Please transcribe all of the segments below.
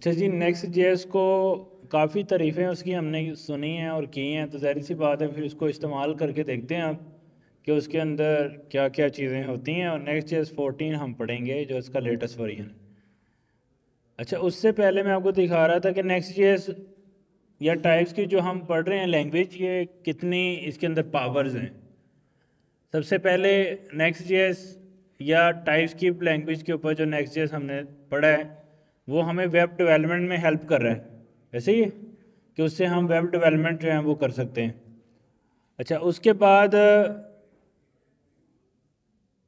अच्छा जी नेक्स्ट जे को काफ़ी तारीफ़ें उसकी हमने सुनी हैं और की हैं तो जहरी सी बात है फिर उसको इस्तेमाल करके देखते हैं आप कि उसके अंदर क्या क्या चीज़ें होती हैं और नेक्स्ट जे फोर्टीन हम पढ़ेंगे जो इसका लेटेस्ट वर्जन अच्छा उससे पहले मैं आपको दिखा रहा था कि नेक्स्ट जे या टाइप्स की जो हम पढ़ रहे हैं लैंग्वेज ये कितनी इसके अंदर पावर्स हैं सबसे पहले नेक्स्ट जे या टाइप्स की लैंग्वेज के ऊपर जो नेक्स्ट जे हमने पढ़ा है वो हमें वेब डेवलपमेंट में हेल्प कर रहा है ऐसे ही कि उससे हम वेब डेवलपमेंट जो है वो कर सकते हैं अच्छा उसके बाद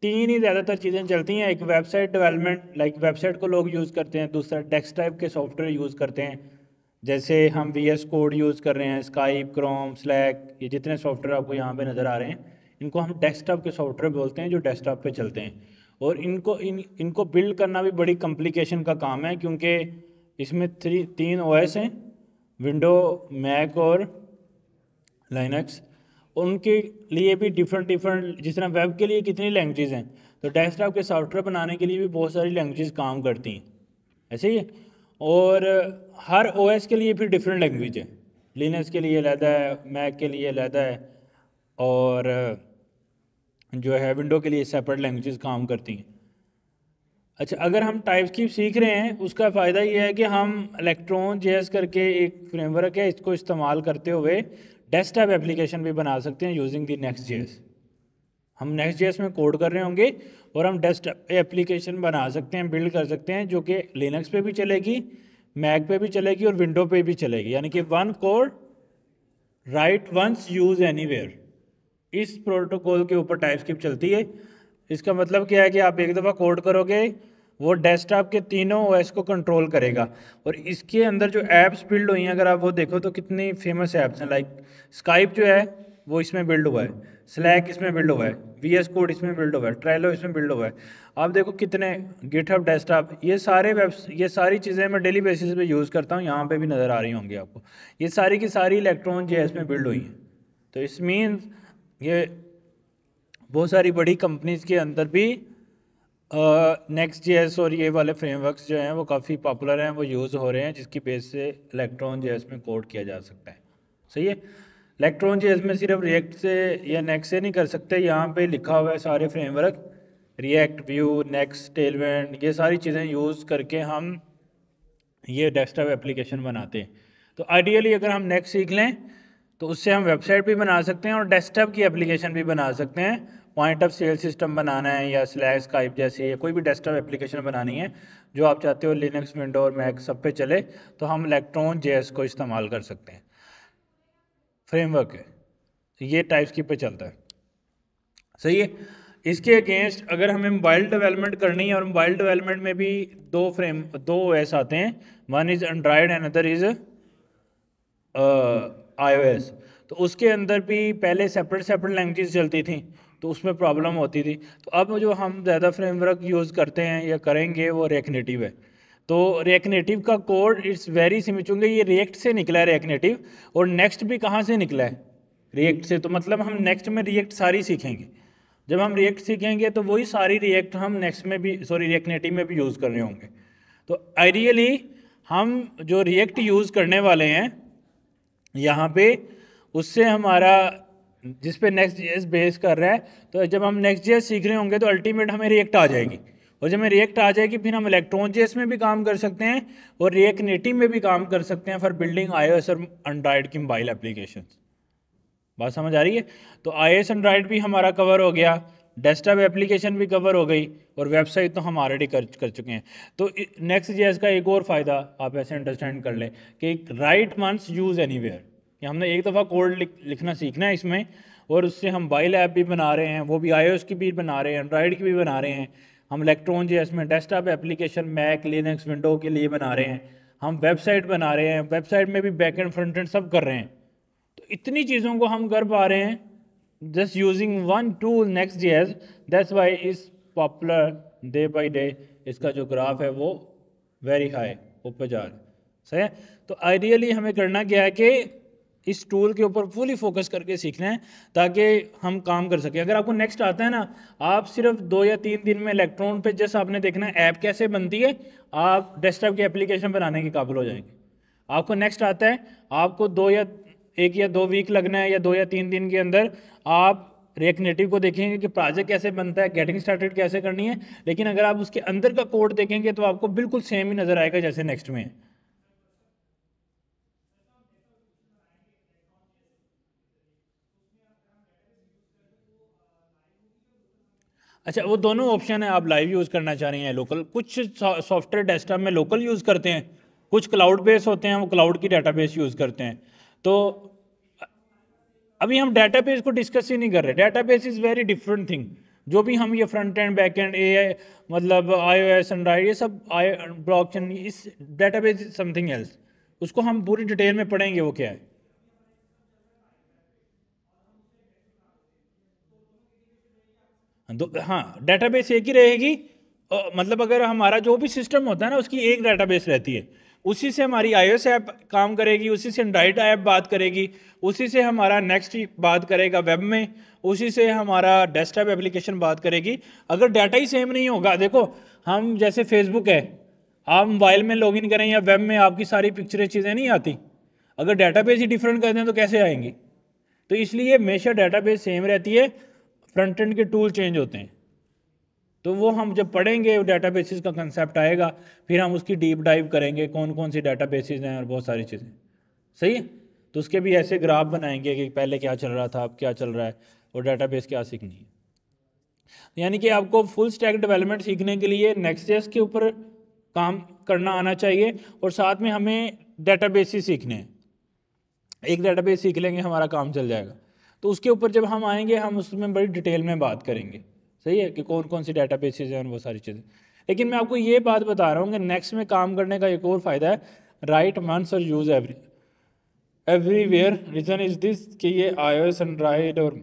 तीन ही ज़्यादातर चीज़ें चलती हैं एक वेबसाइट डेवलपमेंट लाइक वेबसाइट को लोग यूज़ करते हैं दूसरा डेस्क टाइप के सॉफ्टवेयर यूज़ करते हैं जैसे हम वी एस कोड यूज़ कर रहे हैं स्काइप क्रोम स्लैक ये जितने सॉफ्टवेयर आपको यहाँ पे नज़र आ रहे हैं इनको हम डेस्कटॉप के सॉफ्टवेयर बोलते हैं जो डेस्कटॉप पे चलते हैं और इनको इन इनको बिल्ड करना भी बड़ी कम्प्लिकेशन का काम है क्योंकि इसमें थ्री तीन ओ हैं विंडो मैक और लाइनक्स उनके लिए भी डिफरेंट डिफरेंट जिस तरह वेब के लिए कितनी लैंग्वेज हैं तो डेस्कटॉप के सॉफ्टवेयर बनाने के लिए भी बहुत सारी लैंग्वेज काम करती हैं ऐसे ही और हर ओएस के लिए फिर डिफरेंट लैंग्वेज है लिनक्स के लिए अलहदा है मैक के लिए अलहदा है और जो है विंडो के लिए सेपरेट लैंग्वेजेस काम करती हैं अच्छा अगर हम टाइप की सीख रहे हैं उसका फ़ायदा ये है कि हम इलेक्ट्रॉन जेस करके एक फ्रेमवर्क है इसको इस्तेमाल करते हुए डेस्कटॉप एप्लीकेशन भी बना सकते हैं यूजिंग दी नेक्स्ट जेस हम नेक्स्ट जेस में कोड कर रहे होंगे और हम डेस्कटॉप एप्लीकेशन बना सकते हैं बिल्ड कर सकते हैं जो कि लिनक्स पे भी चलेगी मैक पे भी चलेगी और विंडो पे भी चलेगी यानी कि one code write once use where इस प्रोटोकॉल के ऊपर टाइप स्क्रिप्ट चलती है इसका मतलब क्या है कि आप एक दफ़ा कोड करोगे वो डेस्कटॉप के तीनों ओएस को कंट्रोल करेगा और इसके अंदर जो ऐप्स बिल्ड हुई हैं अगर आप वो देखो तो कितनी फेमस ऐप्स हैं लाइक स्काइप जो है वो इसमें बिल्ड हुआ है स्लैक इसमें बिल्ड हुआ है वी एस कोड इसमें बिल्ड हुआ है ट्रेलो इसमें बिल्ड हुआ है आप देखो कितने गिटहब डेस्कटॉप ये सारे वेब्स ये सारी चीज़ें मैं डेली बेसिस पे यूज़ करता हूँ यहाँ पे भी नज़र आ रही होंगी आपको ये सारी की सारी इलेक्ट्रॉन जो है इसमें बिल्ड हुई हैं तो इस मीन्स ये बहुत सारी बड़ी कंपनीज़ के अंदर भी नेक्स्ट जे एस और ये वाले फ्रेमवर्क्स जो हैं वो काफ़ी पॉपुलर हैं वो यूज़ हो रहे हैं जिसकी बेस से इलेक्ट्रॉन जे में कोड किया जा सकता है सही है इलेक्ट्रॉन जे में सिर्फ रिएक्ट से या नेक्स्ट से नहीं कर सकते यहाँ पे लिखा हुआ है सारे framework React Vue Next Tailwind ये सारी चीज़ें यूज़ करके हम ये डेस्कटॉप एप्लीकेशन बनाते हैं तो आइडियली अगर हम नेक्स्ट सीख लें तो उससे हम वेबसाइट भी बना सकते हैं और डेस्कटॉप की एप्लीकेशन भी बना सकते हैं पॉइंट ऑफ सेल सिस्टम बनाना है या स्लैश स्काइप जैसी या कोई भी डेस्कटॉप एप्लीकेशन बनानी है जो आप चाहते हो लिनक्स विंडो और मैक सब पे चले तो हम इलेक्ट्रॉन जे को इस्तेमाल कर सकते हैं फ्रेमवर्क है तो ये टाइप्स की पे चलता है सही है इसके अगेंस्ट अगर हमें मोबाइल डेवलपमेंट करनी है और मोबाइल डेवलपमेंट में भी दो फ्रेम दो ओएस आते हैं one is Android and other is iOS तो उसके अंदर भी पहले सेपरेट सेपरेट लैंग्वेज चलती थी तो उसमें प्रॉब्लम होती थी तो अब जो हम ज़्यादा फ्रेमवर्क यूज़ करते हैं या करेंगे वो रेकनेटिव है तो रेकनेटिव का कोड इट्स वेरी सिमिल चूँकि ये रिएक्ट से निकला है रेकनेटिव और नेक्स्ट भी कहाँ से निकला है रिएक्ट से तो मतलब हम नेक्स्ट में रिएक्ट सारी सीखेंगे जब हम रिएक्ट सीखेंगे तो वही सारी रिएक्ट हम नेक्स्ट में भी सॉरी रिएक्ट में भी यूज़ कर रहे होंगे तो आइडियली हम जो रिएक्ट यूज़ करने वाले हैं यहाँ पे उससे हमारा जिस पे नेक्स्ट जी बेस कर रहा है तो जब हम नेक्स्ट जी सीख रहे होंगे तो अल्टीमेट हमें रिएक्ट आ जाएगी और जब हमें रिएक्ट आ जाएगी फिर हम इलेक्ट्रॉन जी में भी काम कर सकते हैं और रिएक्ट नेटिव में भी काम कर सकते हैं फॉर बिल्डिंग आई और एंड्रॉयड की मोबाइल एप्लीकेशन बात समझ आ रही है तो आई एस भी हमारा कवर हो गया डेस्कटॉप एप्लीकेशन भी कवर हो गई और वेबसाइट तो हम ऑलरेडी कर कर चुके हैं तो नेक्स्ट जेएस का एक और फ़ायदा आप ऐसे अंडरस्टैंड कर लें कि राइट मंथ्स यूज़ एनीवेयर कि हमने एक दफ़ा कोड लिख, लिखना सीखना है इसमें और उससे हम बाइल ऐप भी बना रहे हैं वो भी आई की भी बना रहे हैं एंड्रॉयड की भी बना रहे हैं हम इलेक्ट्रॉन जे में desktop application Mac Linux window के लिए बना रहे हैं हम वेबसाइट बना रहे हैं वेबसाइट में भी बैक एंड फ्रंट एंड सब कर रहे हैं तो इतनी चीज़ों को हम कर पा रहे हैं just using one tool next year that's why is popular day by day इसका जो ग्राफ है वो वेरी हाई ऊपर जा रहा sahi hai तो आइडियली हमें करना क्या है कि इस टूल के ऊपर फुली फोकस करके सीखना है ताकि हम काम कर सकें अगर आपको नेक्स्ट आता है ना आप सिर्फ दो या तीन दिन में इलेक्ट्रॉन पे जैसे आपने देखना है ऐप कैसे बनती है आप डेस्कटॉप की एप्लीकेशन बनाने के काबिल हो जाएंगे आपको नेक्स्ट आता है आपको दो या एक या दो वीक लगना है या दो या तीन दिन के अंदर आप रिएक्ट नेटिव को देखेंगे कि प्रोजेक्ट कैसे बनता है गेटिंग स्टार्टेड कैसे करनी है लेकिन अगर आप उसके अंदर का कोड देखेंगे तो आपको बिल्कुल सेम ही नज़र आएगा जैसे नेक्स्ट में अच्छा वो दोनों ऑप्शन है आप लाइव यूज़ करना चाह रहे हैं लोकल कुछ सॉफ्टवेयर डेस्कटॉप में लोकल यूज़ करते हैं कुछ क्लाउड बेस होते हैं वो क्लाउड की डेटाबेस यूज़ करते हैं तो अभी हम डाटा को डिस्कस ही नहीं कर रहे database is very different thing जो भी हम ये front end back end uh मतलब आई ओ एस एंड्राइड ये सब आई ब्लॉक चेन इस डाटा बेस समथिंग एल्स उसको हम पूरी डिटेल में पढ़ेंगे वो क्या है तो हाँ डाटाबेस एक ही रहेगी मतलब अगर हमारा जो भी सिस्टम होता है ना उसकी एक बेस रहती है उसी से हमारी आई ऐप काम करेगी उसी से एंड्राइड ऐप बात करेगी उसी से हमारा नेक्स्ट बात करेगा वेब में उसी से हमारा डेस्कटॉप एप्लीकेशन बात करेगी अगर डाटा ही सेम नहीं होगा देखो हम जैसे फेसबुक है आप मोबाइल में लॉगिन करें या वेब में आपकी सारी पिक्चरें चीज़ें नहीं आती अगर डाटा ही डिफरेंट कर दें तो कैसे आएंगी तो इसलिए हमेशा डाटा सेम रहती है फ्रंट एंड के टूल चेंज होते हैं तो वो हम जब पढ़ेंगे डाटा बेसिस का कंसेप्ट आएगा फिर हम उसकी डीप डाइव करेंगे कौन कौन सी डाटा बेसिस हैं और बहुत सारी चीज़ें सही है तो उसके भी ऐसे ग्राफ बनाएंगे कि पहले क्या चल रहा था अब क्या चल रहा है और डाटा बेस क्या सीखनी है यानी कि आपको फुल स्टैक डेवलपमेंट सीखने के लिए नेक्स्ट जेस के ऊपर काम करना आना चाहिए और साथ में हमें डाटा बेस ही सीखने हैं एक डाटा बेस सीख लेंगे हमारा काम चल जाएगा तो उसके ऊपर जब हम आएंगे हम उसमें बड़ी डिटेल में बात करेंगे सही है कि कौन कौन सी डाटा बेसिस हैं वो सारी चीज़ें लेकिन मैं आपको ये बात बता रहा हूँ कि नेक्स्ट में काम करने का एक और फ़ायदा है राइट मंस और use every everywhere reason is this कि ये आई एंड्राइड और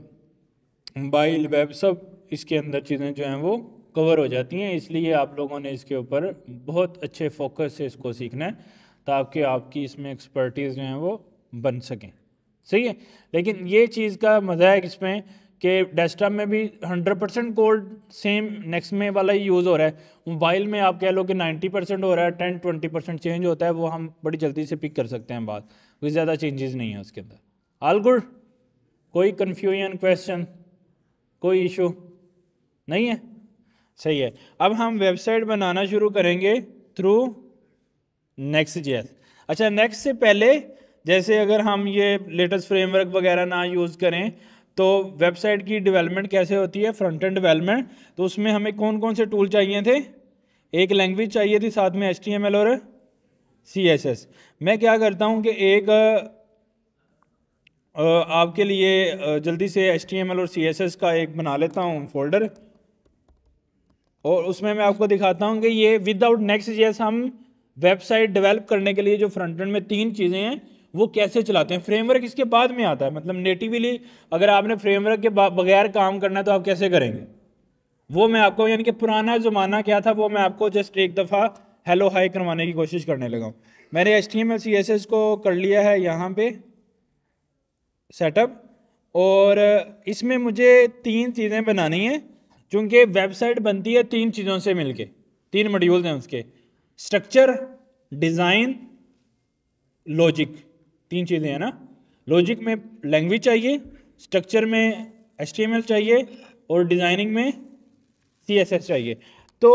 मोबाइल वेब सब इसके अंदर चीज़ें जो हैं वो कवर हो जाती हैं इसलिए आप लोगों ने इसके ऊपर बहुत अच्छे फोकस से इसको सीखना है ताकि आपकी इसमें एक्सपर्टीज़ जो हैं वो बन सकें सही है लेकिन ये चीज़ का मज़ा है इसमें कि डेस्कटॉप में भी 100 परसेंट कोड सेम नेक्स्ट में वाला ही यूज़ हो रहा है मोबाइल में आप कह लो कि 90 परसेंट हो रहा है 10 ट्वेंटी परसेंट चेंज होता है वो हम बड़ी जल्दी से पिक कर सकते हैं बात कोई ज़्यादा चेंजेस नहीं है उसके अंदर आल गुड कोई कन्फ्यूजन क्वेश्चन कोई इशू नहीं है सही है अब हम वेबसाइट बनाना शुरू करेंगे थ्रू नेक्स्ट जी अच्छा नेक्स्ट से पहले जैसे अगर हम ये लेटेस्ट फ्रेमवर्क वगैरह ना यूज़ करें तो वेबसाइट की डेवलपमेंट कैसे होती है फ्रंट एंड डेवलपमेंट तो उसमें हमें कौन कौन से टूल चाहिए थे एक लैंग्वेज चाहिए थी साथ में एच और सी मैं क्या करता हूँ कि एक आपके लिए जल्दी से एच और सी का एक बना लेता हूँ फोल्डर और उसमें मैं आपको दिखाता हूँ कि ये विदाउट नेक्स्ट जेस हम वेबसाइट डेवलप करने के लिए जो फ्रंट एंड में तीन चीज़ें हैं वो कैसे चलाते हैं फ्रेमवर्क इसके बाद में आता है मतलब नेटिवली अगर आपने फ्रेमवर्क के बगैर काम करना है तो आप कैसे करेंगे वो मैं आपको यानी कि पुराना ज़माना क्या था वो मैं आपको जस्ट एक दफ़ा हेलो हाई करवाने की कोशिश करने लगा हूँ मैंने H T M L C S S को कर लिया है यहाँ पे सेटअप और इसमें मुझे तीन चीज़ें बनानी हैं चूँकि वेबसाइट बनती है तीन चीज़ों से मिलके तीन मॉड्यूल्स हैं उसके स्ट्रक्चर डिज़ाइन लॉजिक तीन चीज़ें हैं ना लॉजिक में लैंग्वेज चाहिए स्ट्रक्चर में एस चाहिए और डिज़ाइनिंग में सी चाहिए तो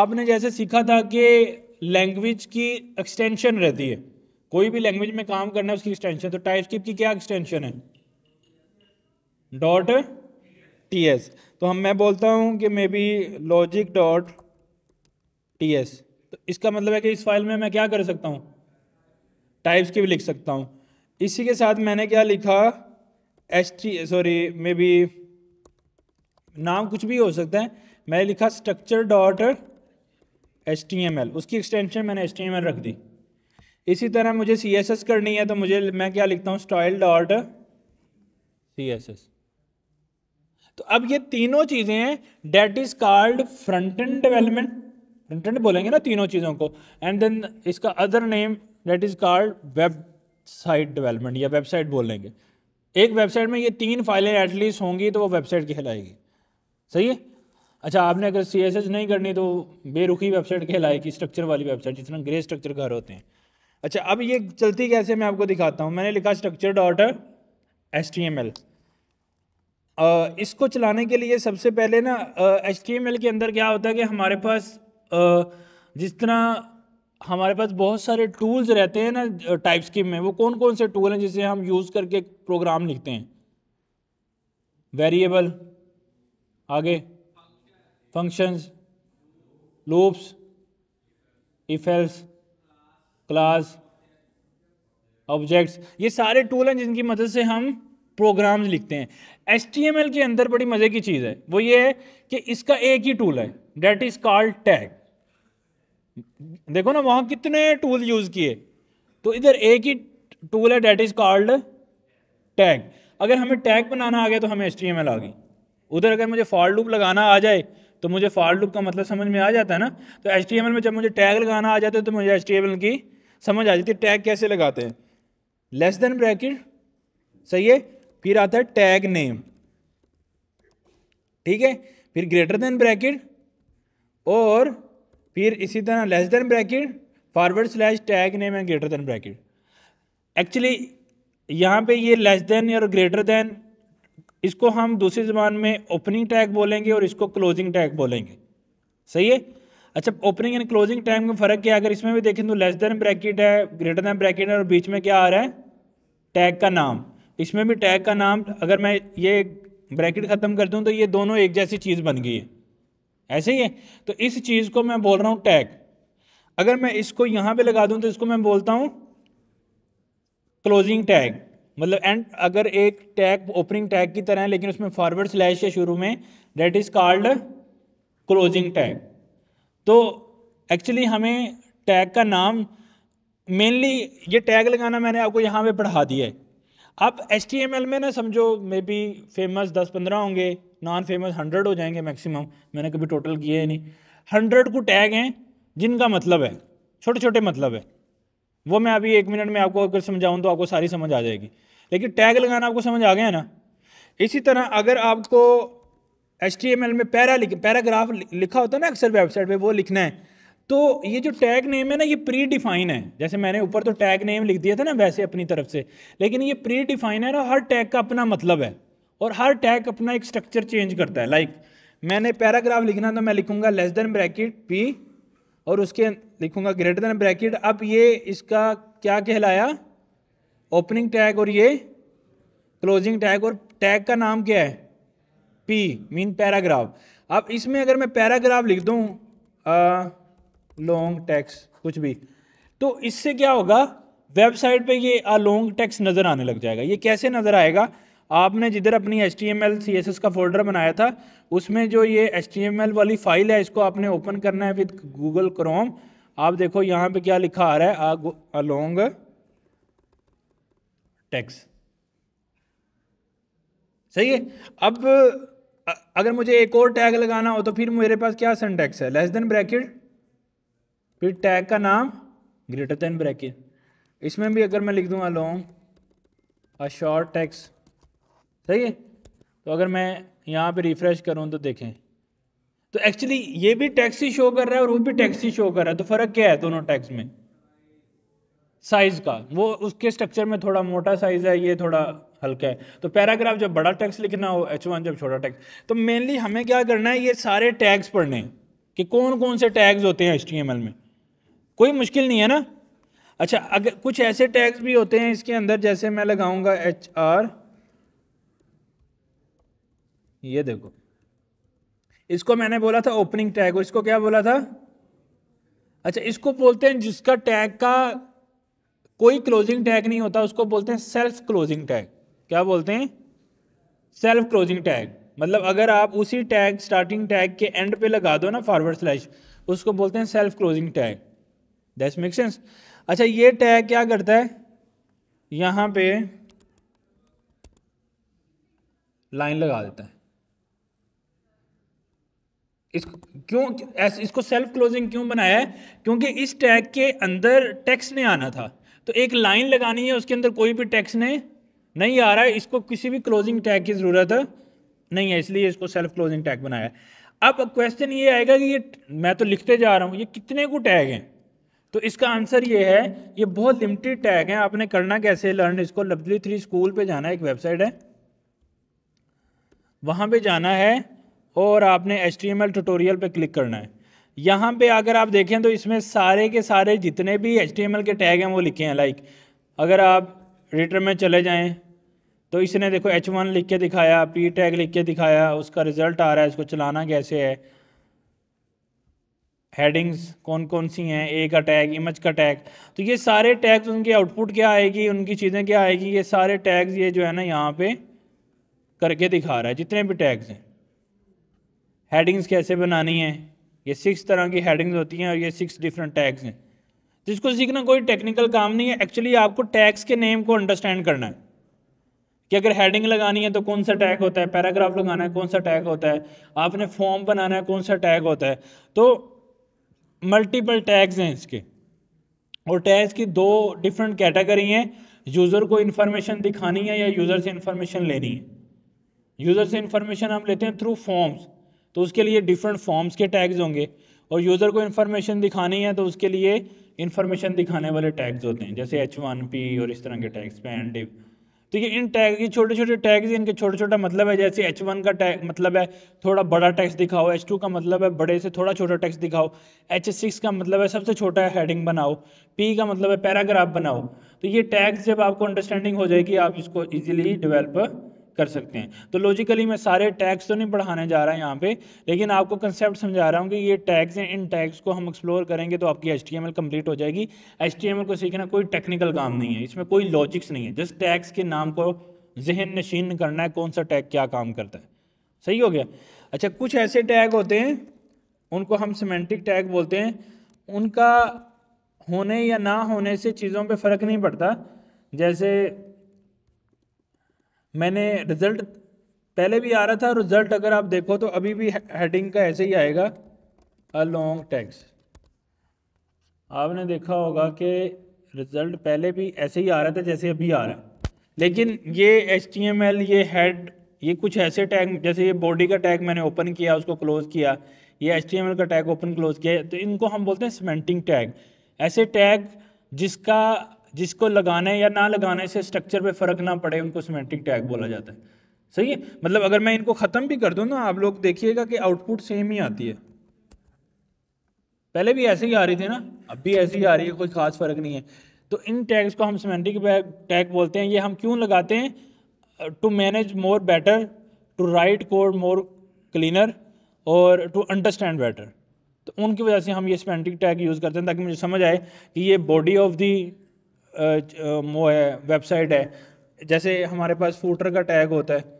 आपने जैसे सीखा था कि लैंग्वेज की एक्सटेंशन रहती है कोई भी लैंग्वेज में काम करना है उसकी एक्सटेंशन तो टाइप की क्या एक्सटेंशन है डॉट टी एस तो हम मैं बोलता हूँ कि maybe logic dot T S तो इसका मतलब है कि इस फाइल में मैं क्या कर सकता हूँ टाइप्स की भी लिख सकता हूँ इसी के साथ मैंने क्या लिखा S T sorry maybe नाम कुछ भी हो सकता है मैंने लिखा structure dot S T M L उसकी एक्सटेंशन मैंने एस टी एम एल रख दी इसी तरह मुझे सी एस एस करनी है तो मुझे मैं क्या लिखता हूँ style dot C S S तो अब ये तीनों चीज़ें हैं that is called front end development front end बोलेंगे ना तीनों चीज़ों को एंड देन इसका other name that is called website development या वेबसाइट बोलेंगे एक वेबसाइट में ये तीन फाइलें एटलीस्ट होंगी तो वो वेबसाइट कहलाएगी सही है अच्छा आपने अगर सी एस एस नहीं करनी तो बेरुखी वेबसाइट कहलाएगी स्ट्रक्चर वाली वेबसाइट जितना ग्रे स्ट्रक्चर घर होते हैं अच्छा अब ये चलती कैसे मैं आपको दिखाता हूँ मैंने लिखा structure dot S T M L इसको चलाने के लिए सबसे पहले ना एच टी एम एल के अंदर क्या होता है कि हमारे पास आ, जिस तरह हमारे पास बहुत सारे टूल्स रहते हैं ना टाइप स्कीम में वो कौन कौन से टूल हैं जिसे हम यूज़ करके प्रोग्राम लिखते हैं वेरिएबल आगे functions loops if else class objects ये सारे टूल हैं जिनकी मदद से हम प्रोग्राम्स लिखते हैं एल के अंदर बड़ी मज़े की चीज़ है वो ये है कि इसका एक ही टूल है डेट इज़ कॉल्ड टैग देखो ना वहाँ कितने टूल यूज़ किए तो इधर एक ही टूल है डेट इज़ कॉल्ड टैग अगर हमें टैग बनाना आ गया तो हमें एस टी एम एल आ गई उधर अगर मुझे फॉल लूप लगाना आ जाए तो मुझे फॉल लूप का मतलब समझ में आ जाता है ना तो एच टी एम एल में जब मुझे टैग लगाना आ जाता है तो मुझे एस टी एम एल की समझ आ जाती है टैग कैसे लगाते हैं लेस देन ब्रैकेट सही है फिर आता है टैग नेम ठीक है फिर ग्रेटर देन ब्रैकेट और फिर इसी तरह less than bracket forward slash tag name and greater than bracket actually यहाँ पे ये लेस देन और ग्रेटर देन इसको हम दूसरी ज़बान में ओपनिंग टैग बोलेंगे और इसको क्लोजिंग टैग बोलेंगे सही है अच्छा ओपनिंग एंड क्लोजिंग टैग में फ़र्क क्या है अगर इसमें भी देखें तो लेस देन ब्रैकेट है ग्रेटर देन ब्रैकेट है और बीच में क्या आ रहा है टैग का नाम इसमें भी टैग का नाम अगर मैं ये ब्रैकेट ख़त्म कर दूँ तो ये दोनों एक जैसी चीज़ बन गई है ऐसे ही है तो इस चीज़ को मैं बोल रहा हूँ टैग अगर मैं इसको यहाँ पे लगा दूँ तो इसको मैं बोलता हूँ क्लोजिंग टैग मतलब एंड अगर एक टैग ओपनिंग टैग की तरह है लेकिन उसमें फॉरवर्ड स्लैश है शुरू में that is called closing tag तो एक्चुअली हमें टैग का नाम मेनली ये टैग लगाना मैंने आपको यहाँ पे पढ़ा दिया है आप एच में ना समझो मे बी फेमस दस पंद्रह होंगे नॉन फेमस हंड्रेड हो जाएंगे मैक्सिमम मैंने कभी टोटल किए ही नहीं हंड्रेड को टैग हैं जिनका मतलब है छोटे छोटे मतलब है वो मैं अभी एक मिनट में आपको अगर समझाऊँ तो आपको सारी समझ आ जाएगी लेकिन टैग लगाना आपको समझ आ गया है ना इसी तरह अगर आपको एच में पैरा लिख पैराग्राफ लिखा होता है ना अक्सर वेबसाइट पर वो लिखना है तो ये जो टैग नेम है ना ये प्री डिफाइन है जैसे मैंने ऊपर तो टैग नेम लिख दिया था ना वैसे अपनी तरफ से लेकिन ये प्री डिफाइन है और हर टैग का अपना मतलब है और हर टैग अपना एक स्ट्रक्चर चेंज करता है लाइक मैंने पैराग्राफ लिखना तो मैं लिखूंगा लेस देन ब्रैकेट पी और उसके लिखूंगा ग्रेटर देन ब्रैकेट अब ये इसका क्या कहलाया ओपनिंग टैग और ये क्लोजिंग टैग और टैग का नाम क्या है पी मीन पैराग्राफ अब इसमें अगर मैं पैराग्राफ लिख दूँ लॉन्ग टैक्स कुछ भी तो इससे क्या होगा वेबसाइट पे ये आ लॉन्ग टैक्स नज़र आने लग जाएगा ये कैसे नज़र आएगा आपने जिधर अपनी H T M L C S S का फोल्डर बनाया था उसमें जो ये एच टी एम एल वाली फ़ाइल है इसको आपने ओपन करना है विद गूगल क्रोम आप देखो यहाँ पे क्या लिखा आ रहा है आ लॉन्ग टैक्स सही है अब अगर मुझे एक और टैग लगाना हो तो फिर मेरे पास क्या सेंटेक्स है लेस देन ब्रैकेट फिर टैग का नाम ग्रेटर देन ब्रैकेट इसमें भी अगर मैं लिख दूंगा लॉन्ग अ शॉर्ट टैक्स सही है तो अगर मैं यहाँ पे रिफ़्रेश करूँ तो देखें तो एक्चुअली ये भी टैक्स ही शो कर रहा है और वो भी टैक्स ही शो कर रहा है तो फ़र्क क्या है दोनों टैक्स में साइज़ का वो उसके स्ट्रक्चर में थोड़ा मोटा साइज़ है ये थोड़ा हल्का है तो पैराग्राफ जब बड़ा टैक्स लिखना हो एच वन जब छोटा टैक्स तो मेनली हमें क्या करना है ये सारे टैग्स पढ़ने कि कौन कौन से टैग्स होते हैं एच में कोई मुश्किल नहीं है ना अच्छा अगर कुछ ऐसे टैग्स भी होते हैं इसके अंदर जैसे मैं लगाऊंगा एच आर ये देखो इसको मैंने बोला था ओपनिंग टैग इसको क्या बोला था अच्छा इसको बोलते हैं जिसका टैग का कोई क्लोजिंग टैग नहीं होता उसको बोलते हैं सेल्फ क्लोजिंग टैग क्या बोलते हैं सेल्फ क्लोजिंग टैग मतलब अगर आप उसी टैग स्टार्टिंग टैग के एंड पे लगा दो ना फॉरवर्ड स्लैश उसको बोलते हैं self closing tag that's make sense अच्छा ये टैग क्या करता है यहां पे लाइन लगा देता है इसको क्यों इसको सेल्फ क्लोजिंग क्यों बनाया है क्योंकि इस टैग के अंदर टैक्स ने आना था तो एक लाइन लगानी है उसके अंदर कोई भी टैक्स ने नहीं आ रहा है इसको किसी भी क्लोजिंग टैग की ज़रूरत नहीं है इसलिए इसको सेल्फ क्लोजिंग टैग बनाया है अब क्वेश्चन ये आएगा कि ये मैं तो लिखते जा रहा हूँ ये कितने को टैग हैं तो इसका आंसर ये है ये बहुत लिमिटेड टैग है आपने करना कैसे लर्न इसको लवली थ्री स्कूल पे जाना है एक वेबसाइट है वहाँ पे जाना है और आपने एच ट्यूटोरियल पे क्लिक करना है यहाँ पे अगर आप देखें तो इसमें सारे के सारे जितने भी एच के टैग हैं वो लिखे हैं लाइक अगर आप रिटर में चले जाएँ तो इसने देखो एच वन लिख के दिखाया पी टैग लिख के दिखाया उसका रिज़ल्ट आ रहा है इसको चलाना कैसे है हेडिंग्स कौन कौन सी हैं ए का टैग इमेज का टैग तो ये सारे टैग्स उनकी आउटपुट क्या आएगी उनकी चीज़ें क्या आएगी ये सारे टैग्स ये जो है ना यहाँ पे करके दिखा रहा है जितने भी टैग्स हैं हेडिंग्स कैसे बनानी है ये सिक्स तरह की हेडिंग्स होती हैं और ये सिक्स डिफरेंट टैग्स हैं जिसको सीखना कोई टेक्निकल काम नहीं है एक्चुअली आपको टैग्स के नेम को अंडरस्टैंड करना है कि अगर हेडिंग लगानी है तो कौन सा टैग होता है पैराग्राफ लगाना है कौन सा टैग होता है आपने फॉर्म बनाना है कौन सा टैग होता है तो मल्टीपल टैग्स हैं इसके और टैग्स की दो डिफरेंट कैटेगरी हैं यूज़र को इन्फॉर्मेशन दिखानी है या यूज़र से इन्फॉर्मेशन लेनी है यूज़र से इन्फॉर्मेशन हम लेते हैं थ्रू फॉर्म्स तो उसके लिए डिफरेंट फॉर्म्स के टैग्स होंगे और यूज़र को इन्फॉर्मेशन दिखानी है तो उसके लिए इन्फॉर्मेशन दिखाने वाले टैग्स होते हैं जैसे एच वन पी और इस तरह के टैग्स डिफ़ तो ये इन टैग ये छोटे छोटे टैग्स इनके छोटे छोटा मतलब है जैसे एच वन का टैग मतलब है थोड़ा बड़ा टैक्स दिखाओ एच टू का मतलब है बड़े से थोड़ा छोटा टैक्स दिखाओ एच सिक्स का मतलब है सबसे छोटा हेडिंग बनाओ पी का मतलब है पैराग्राफ बनाओ तो ये टैग्स जब आपको अंडरस्टैंडिंग हो जाएगी आप इसको ईजिली डिवेल्प कर सकते हैं तो लॉजिकली मैं सारे टैक्स तो नहीं पढ़ाने जा रहा यहाँ पे लेकिन आपको कंसेप्ट समझा रहा हूँ कि ये टैग्स हैं इन टैग्स को हम एक्सप्लोर करेंगे तो आपकी एच कंप्लीट हो जाएगी एच को सीखना कोई टेक्निकल काम नहीं है इसमें कोई लॉजिक्स नहीं है जस्ट टैक्स के नाम को जहन नशीन करना है कौन सा टैग क्या काम करता है सही हो गया अच्छा कुछ ऐसे टैग होते हैं उनको हम सीमेंटिक टैग बोलते हैं उनका होने या ना होने से चीज़ों पे फ़र्क नहीं पड़ता जैसे मैंने रिज़ल्ट पहले भी आ रहा था रिज़ल्ट अगर आप देखो तो अभी भी हेडिंग का ऐसे ही आएगा अ लॉन्ग टैक्स आपने देखा होगा कि रिज़ल्ट पहले भी ऐसे ही आ रहा था जैसे अभी आ रहा है लेकिन ये एच टी एम एल ये हेड ये कुछ ऐसे टैग जैसे ये बॉडी का टैग मैंने ओपन किया उसको क्लोज़ किया ये एच टी एम एल का टैग ओपन क्लोज़ किया तो इनको हम बोलते हैं सीमेंटिंग टैग ऐसे टैग जिसका जिसको लगाने या ना लगाने से स्ट्रक्चर पे फ़र्क ना पड़े उनको सीमेट्रिक टैग बोला जाता है सही है मतलब अगर मैं इनको ख़त्म भी कर दूँ ना आप लोग देखिएगा कि आउटपुट सेम ही आती है पहले भी ऐसे ही आ रही थी ना अब भी ऐसे ही आ रही है कोई ख़ास फ़र्क नहीं है तो इन टैग्स को हम सीमेंटिक टैग बोलते हैं ये हम क्यों लगाते हैं to manage more better to write code more cleaner और टू अंडरस्टैंड बेटर तो उनकी वजह से हम ये सिमेंटिक टैग यूज़ करते हैं ताकि मुझे समझ आए कि ये बॉडी ऑफ दी वो है वेबसाइट है जैसे हमारे पास फूटर का टैग होता है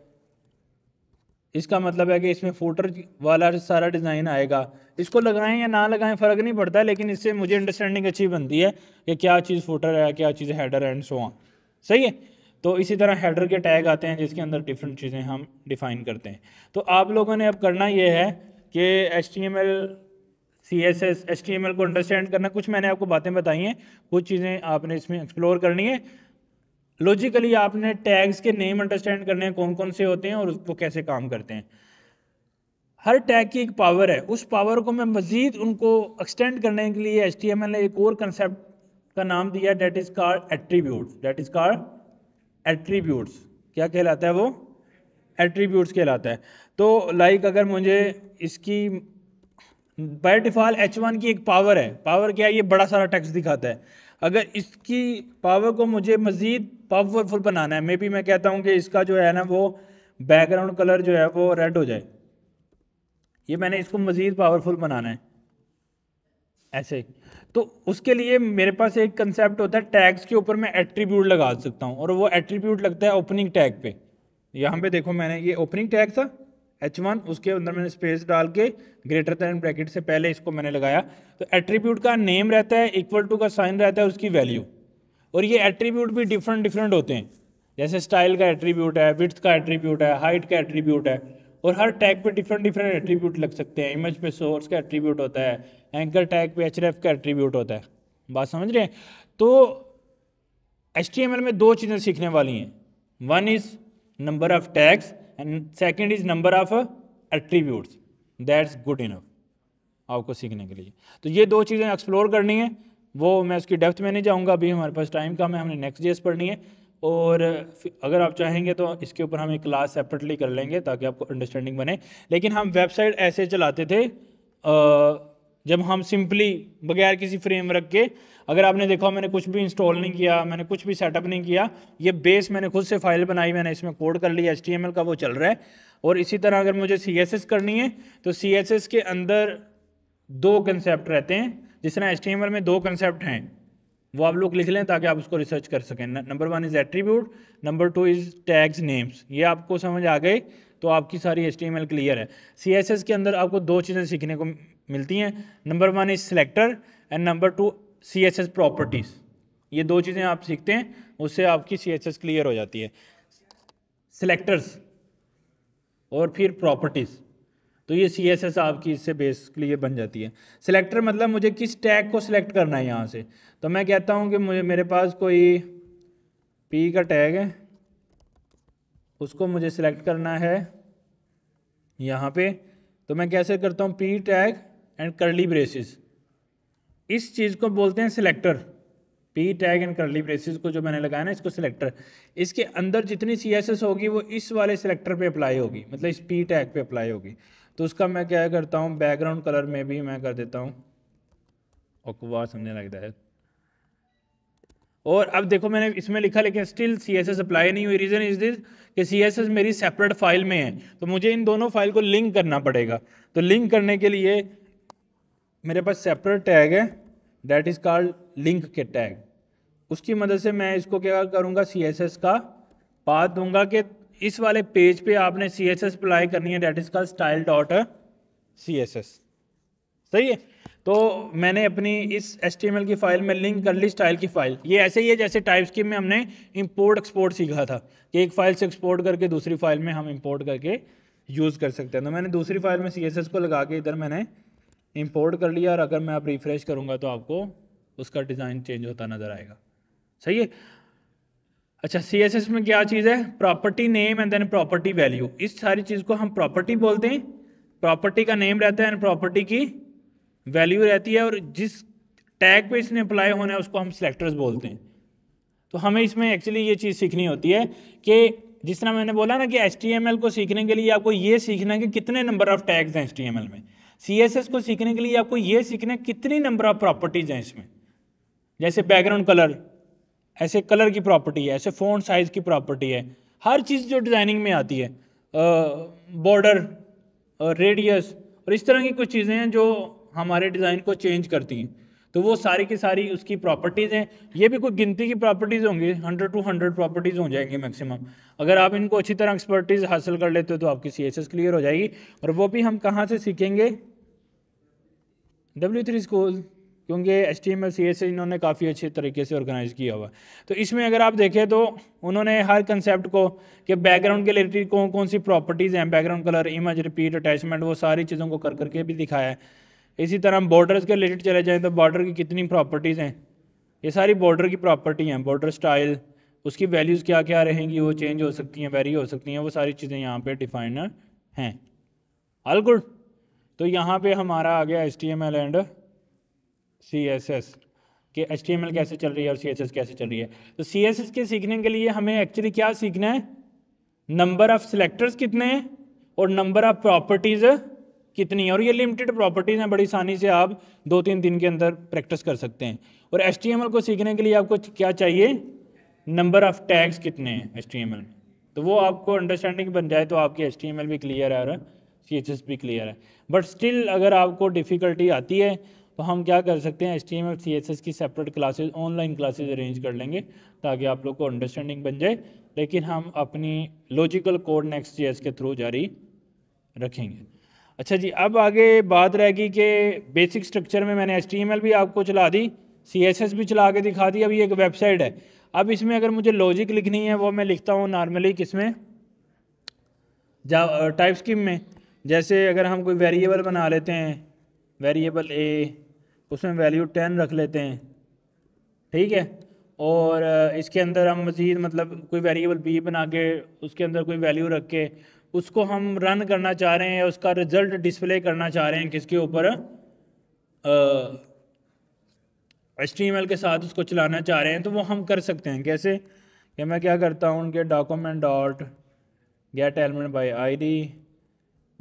इसका मतलब है कि इसमें फूटर वाला सारा डिज़ाइन आएगा इसको लगाएं या ना लगाएं फ़र्क नहीं पड़ता लेकिन इससे मुझे अंडरस्टैंडिंग अच्छी बनती है कि क्या चीज़ फोटर है क्या चीज़ हैडर एंड सो ऑन सही है तो इसी तरह हैडर के टैग आते हैं जिसके अंदर डिफरेंट चीज़ें हम डिफ़ाइन करते हैं तो आप लोगों ने अब करना यह है कि H C S S S T M L को अंडरस्टैंड करना कुछ मैंने आपको बातें बताई हैं कुछ चीज़ें आपने इसमें एक्सप्लोर करनी है लॉजिकली आपने टैग्स के नेम अंडरस्टैंड करने हैं कौन कौन से होते हैं और उसको कैसे काम करते हैं हर टैग की एक पावर है उस पावर को मैं मज़ीद उनको एक्सटेंड करने के लिए एच ने एक और कंसेप्ट का नाम दिया that is called attribute that is called attributes क्या कहलाता है वो एट्रीब्यूट्स कहलाता है तो लाइक like, अगर मुझे इसकी बाई डिफ़ॉल्ट एच वन की एक पावर है पावर क्या है ये बड़ा सारा टैक्स दिखाता है अगर इसकी पावर को मुझे मज़ीद पावरफुल बनाना है मे बी मैं कहता हूँ कि इसका जो है ना वो बैकग्राउंड कलर जो है वो रेड हो जाए ये मैंने इसको मज़ीद पावरफुल बनाना है ऐसे तो उसके लिए मेरे पास एक कंसेप्ट होता है टैग्स के ऊपर मैं एट्रीब्यूट लगा सकता हूँ और वो एट्रीब्यूट लगता है ओपनिंग टैग पे यहाँ पे देखो मैंने ये ओपनिंग टैग था एच वन उसके अंदर मैंने स्पेस डाल के ग्रेटर दैन ब्रैकेट से पहले इसको मैंने लगाया तो एट्रीब्यूट का नेम रहता है इक्वल टू का साइन रहता है उसकी वैल्यू और ये एट्रीब्यूट भी डिफरेंट डिफरेंट होते हैं जैसे स्टाइल का एट्रीब्यूट है विथ का एट्रीब्यूट है हाइट का एट्रीब्यूट है और हर टैग पे डिफरेंट डिफरेंट एट्रीब्यूट लग सकते हैं इमेज पे सोर्स का एट्रीब्यूट होता है एंकर टैग पे एच का एट्रीब्यूट होता है बात समझ रहे हैं तो एच में दो चीज़ें सीखने वाली हैं one is number of tags and second is number of attributes that's good enough आपको सीखने के लिए तो ये दो चीज़ें एक्सप्लोर करनी है वो मैं उसकी डेप्थ में नहीं जाऊँगा अभी हमारे पास टाइम कम है हमने नेक्स्ट डेज पढ़नी है और अगर आप चाहेंगे तो इसके ऊपर हम एक क्लास सेपरेटली कर लेंगे ताकि आपको अंडरस्टैंडिंग बने लेकिन हम वेबसाइट ऐसे चलाते थे आ, uh, जब हम सिंपली बगैर किसी फ्रेमवर्क के अगर आपने देखा मैंने कुछ भी इंस्टॉल नहीं किया मैंने कुछ भी सेटअप नहीं किया ये बेस मैंने खुद से फाइल बनाई मैंने इसमें कोड कर लिया एच का वो चल रहा है और इसी तरह अगर मुझे सी करनी है तो सी के अंदर दो कंसेप्ट रहते हैं जिस तरह एच में दो कंसेप्ट हैं वो आप लोग लिख लें ताकि आप उसको रिसर्च कर सकें number one is attribute number two is tags names ये आपको समझ आ गए तो आपकी सारी एस क्लियर है सी के अंदर आपको दो चीज़ें सीखने को मिलती हैं number one is selector and number two C S S properties ये दो चीज़ें आप सीखते हैं उससे आपकी सी एस एस क्लियर हो जाती है सेलेक्टर्स और फिर प्रॉपर्टीज़ तो ये सी एस एस आपकी इससे बेस क्लियर बन जाती है सेलेक्टर मतलब मुझे किस टैग को सिलेक्ट करना है यहाँ से तो मैं कहता हूँ कि मुझे मेरे पास कोई पी का टैग है उसको मुझे सिलेक्ट करना है यहाँ पे तो मैं कैसे करता हूँ P tag and curly braces इस चीज़ को बोलते हैं selector P tag and curly braces को जो मैंने लगाया ना इसको सिलेक्टर इसके अंदर जितनी सी एस एस होगी वो इस वाले सिलेक्टर पे अप्लाई होगी मतलब इस पी टैग पे अप्लाई होगी तो उसका मैं क्या करता हूँ बैकग्राउंड कलर में भी मैं कर देता हूँ ओकवा समझने लगता है और अब देखो मैंने इसमें लिखा लेकिन still C S S apply नहीं हुई रीज़न इज़ दिस कि सी एस एस मेरी सेपरेट फाइल में है तो मुझे इन दोनों फाइल को लिंक करना पड़ेगा तो लिंक करने के लिए मेरे पास सेपरेट टैग है डैट इज़ कॉल्ड लिंक के टैग उसकी मदद से मैं इसको क्या करूँगा सी एस एस का पाथ दूंगा कि इस वाले पेज पे आपने सी एस एस अप्लाई करनी है that is called style dot C S S सही है तो मैंने अपनी इस एस टी एम एल की फ़ाइल में लिंक कर ली स्टाइल की फ़ाइल ये ऐसे ही है जैसे टाइप्स की में हमने इम्पोर्ट एक्सपोर्ट सीखा था कि एक फ़ाइल से एक्सपोर्ट करके दूसरी फाइल में हम इम्पोर्ट करके यूज़ कर सकते हैं तो मैंने दूसरी फाइल में सी एस एस को लगा के इधर मैंने इंपोर्ट कर लिया और अगर मैं आप रिफ़्रेश करूँगा तो आपको उसका डिज़ाइन चेंज होता नज़र आएगा सही है अच्छा सी एस एस में क्या चीज़ है property name and then property value इस सारी चीज़ को हम प्रॉपर्टी बोलते हैं प्रॉपर्टी का नेम रहता है एंड प्रॉपर्टी की वैल्यू रहती है और जिस टैग पे इसने अप्लाई होना है उसको हम सिलेक्टर्स बोलते हैं तो हमें इसमें एक्चुअली ये चीज़ सीखनी होती है कि जिस तरह मैंने बोला ना कि एच को सीखने के लिए आपको ये सीखना है कि कितने नंबर ऑफ टैग्स हैं एच में एस को सीखने के लिए आपको ये सीखना है कितनी नंबर ऑफ प्रॉपर्टीज़ हैं इसमें जैसे बैकग्राउंड कलर ऐसे कलर की प्रॉपर्टी है ऐसे फ़ोन साइज़ की प्रॉपर्टी है हर चीज़ जो डिज़ाइनिंग में आती है बॉर्डर रेडियस और इस तरह की कुछ चीज़ें हैं जो हमारे डिज़ाइन को चेंज करती हैं तो वो सारी की सारी उसकी प्रॉपर्टीज़ हैं ये भी कोई गिनती की प्रॉपर्टीज़ होंगी हंड्रेड टू हंड्रेड प्रॉपर्टीज़ हो जाएंगी मैक्सिमम अगर आप इनको अच्छी तरह एक्सपर्टीज़ हासिल कर लेते हो तो आपकी सी क्लियर हो जाएगी और वो भी हम कहाँ से सीखेंगे डब्ल्यू थ्री स्कूल क्योंकि H T M L C S इन्होंने काफ़ी अच्छे तरीके से ऑर्गेनाइज किया हुआ तो इसमें अगर आप देखें तो उन्होंने हर कंसेप्ट को कि बैकग्राउंड के रिलेटेड कौन कौन सी प्रॉपर्टीज़ हैं background colour image repeat attachment वो सारी चीज़ों को कर करके भी दिखाया है इसी तरह हम बॉर्डर्स के रिलेटेड चले जाएँ तो बॉर्डर की कितनी प्रॉपर्टीज़ हैं ये सारी बॉर्डर की प्रॉपर्टी हैं बॉर्डर स्टाइल उसकी वैल्यूज़ क्या क्या रहेंगी वो चेंज हो सकती हैं वेरी हो सकती हैं वो सारी चीज़ें यहाँ पर डिफाइन हैं ऑल गुड तो यहाँ पे हमारा आ गया H T M L and C S S कि एच टी एम एल कैसे चल रही है और सी एस एस कैसे चल रही है तो सी एस एस के सीखने के लिए हमें एक्चुअली क्या सीखना है नंबर ऑफ़ सिलेक्टर्स कितने हैं और नंबर ऑफ़ प्रॉपर्टीज़ कितनी और ये लिमिटेड प्रॉपर्टीज़ हैं बड़ी आसानी से आप दो तीन दिन के अंदर प्रैक्टिस कर सकते हैं और एच को सीखने के लिए आपको क्या चाहिए नंबर ऑफ़ टैग्स कितने हैं एच में तो वो आपको अंडरस्टैंडिंग बन जाए तो आपकी एच भी क्लियर है और सी एच एस क्लियर है बट स्टिल अगर आपको डिफ़िकल्टी आती है तो हम क्या कर सकते हैं S T M F C S S की separate classes online classes arrange कर लेंगे ताकि आप लोग को अंडरस्टैंडिंग बन जाए लेकिन हम अपनी लॉजिकल कोड नेक्स्ट जी के थ्रू जारी रखेंगे अच्छा जी अब आगे बात रहेगी कि बेसिक स्ट्रक्चर में मैंने एस टी एम एल भी आपको चला दी सी एस एस भी चला के दिखा दी अभी एक वेबसाइट है अब इसमें अगर मुझे लॉजिक लिखनी है वो मैं लिखता हूँ नॉर्मली किस में टाइप स्कीम में जैसे अगर हम कोई वेरिएबल बना लेते हैं वेरिएबल ए उसमें वैल्यू टेन रख लेते हैं ठीक है और इसके अंदर हम मज़ीद मतलब कोई वेरिएबल बी बना के उसके अंदर कोई वैल्यू रख के उसको हम रन करना चाह रहे हैं उसका रिज़ल्ट डिस्प्ले करना चाह रहे हैं किसके ऊपर एच के साथ उसको चलाना चाह रहे हैं तो वो हम कर सकते हैं कैसे कि मैं क्या करता हूँ उनके document dot get element by I D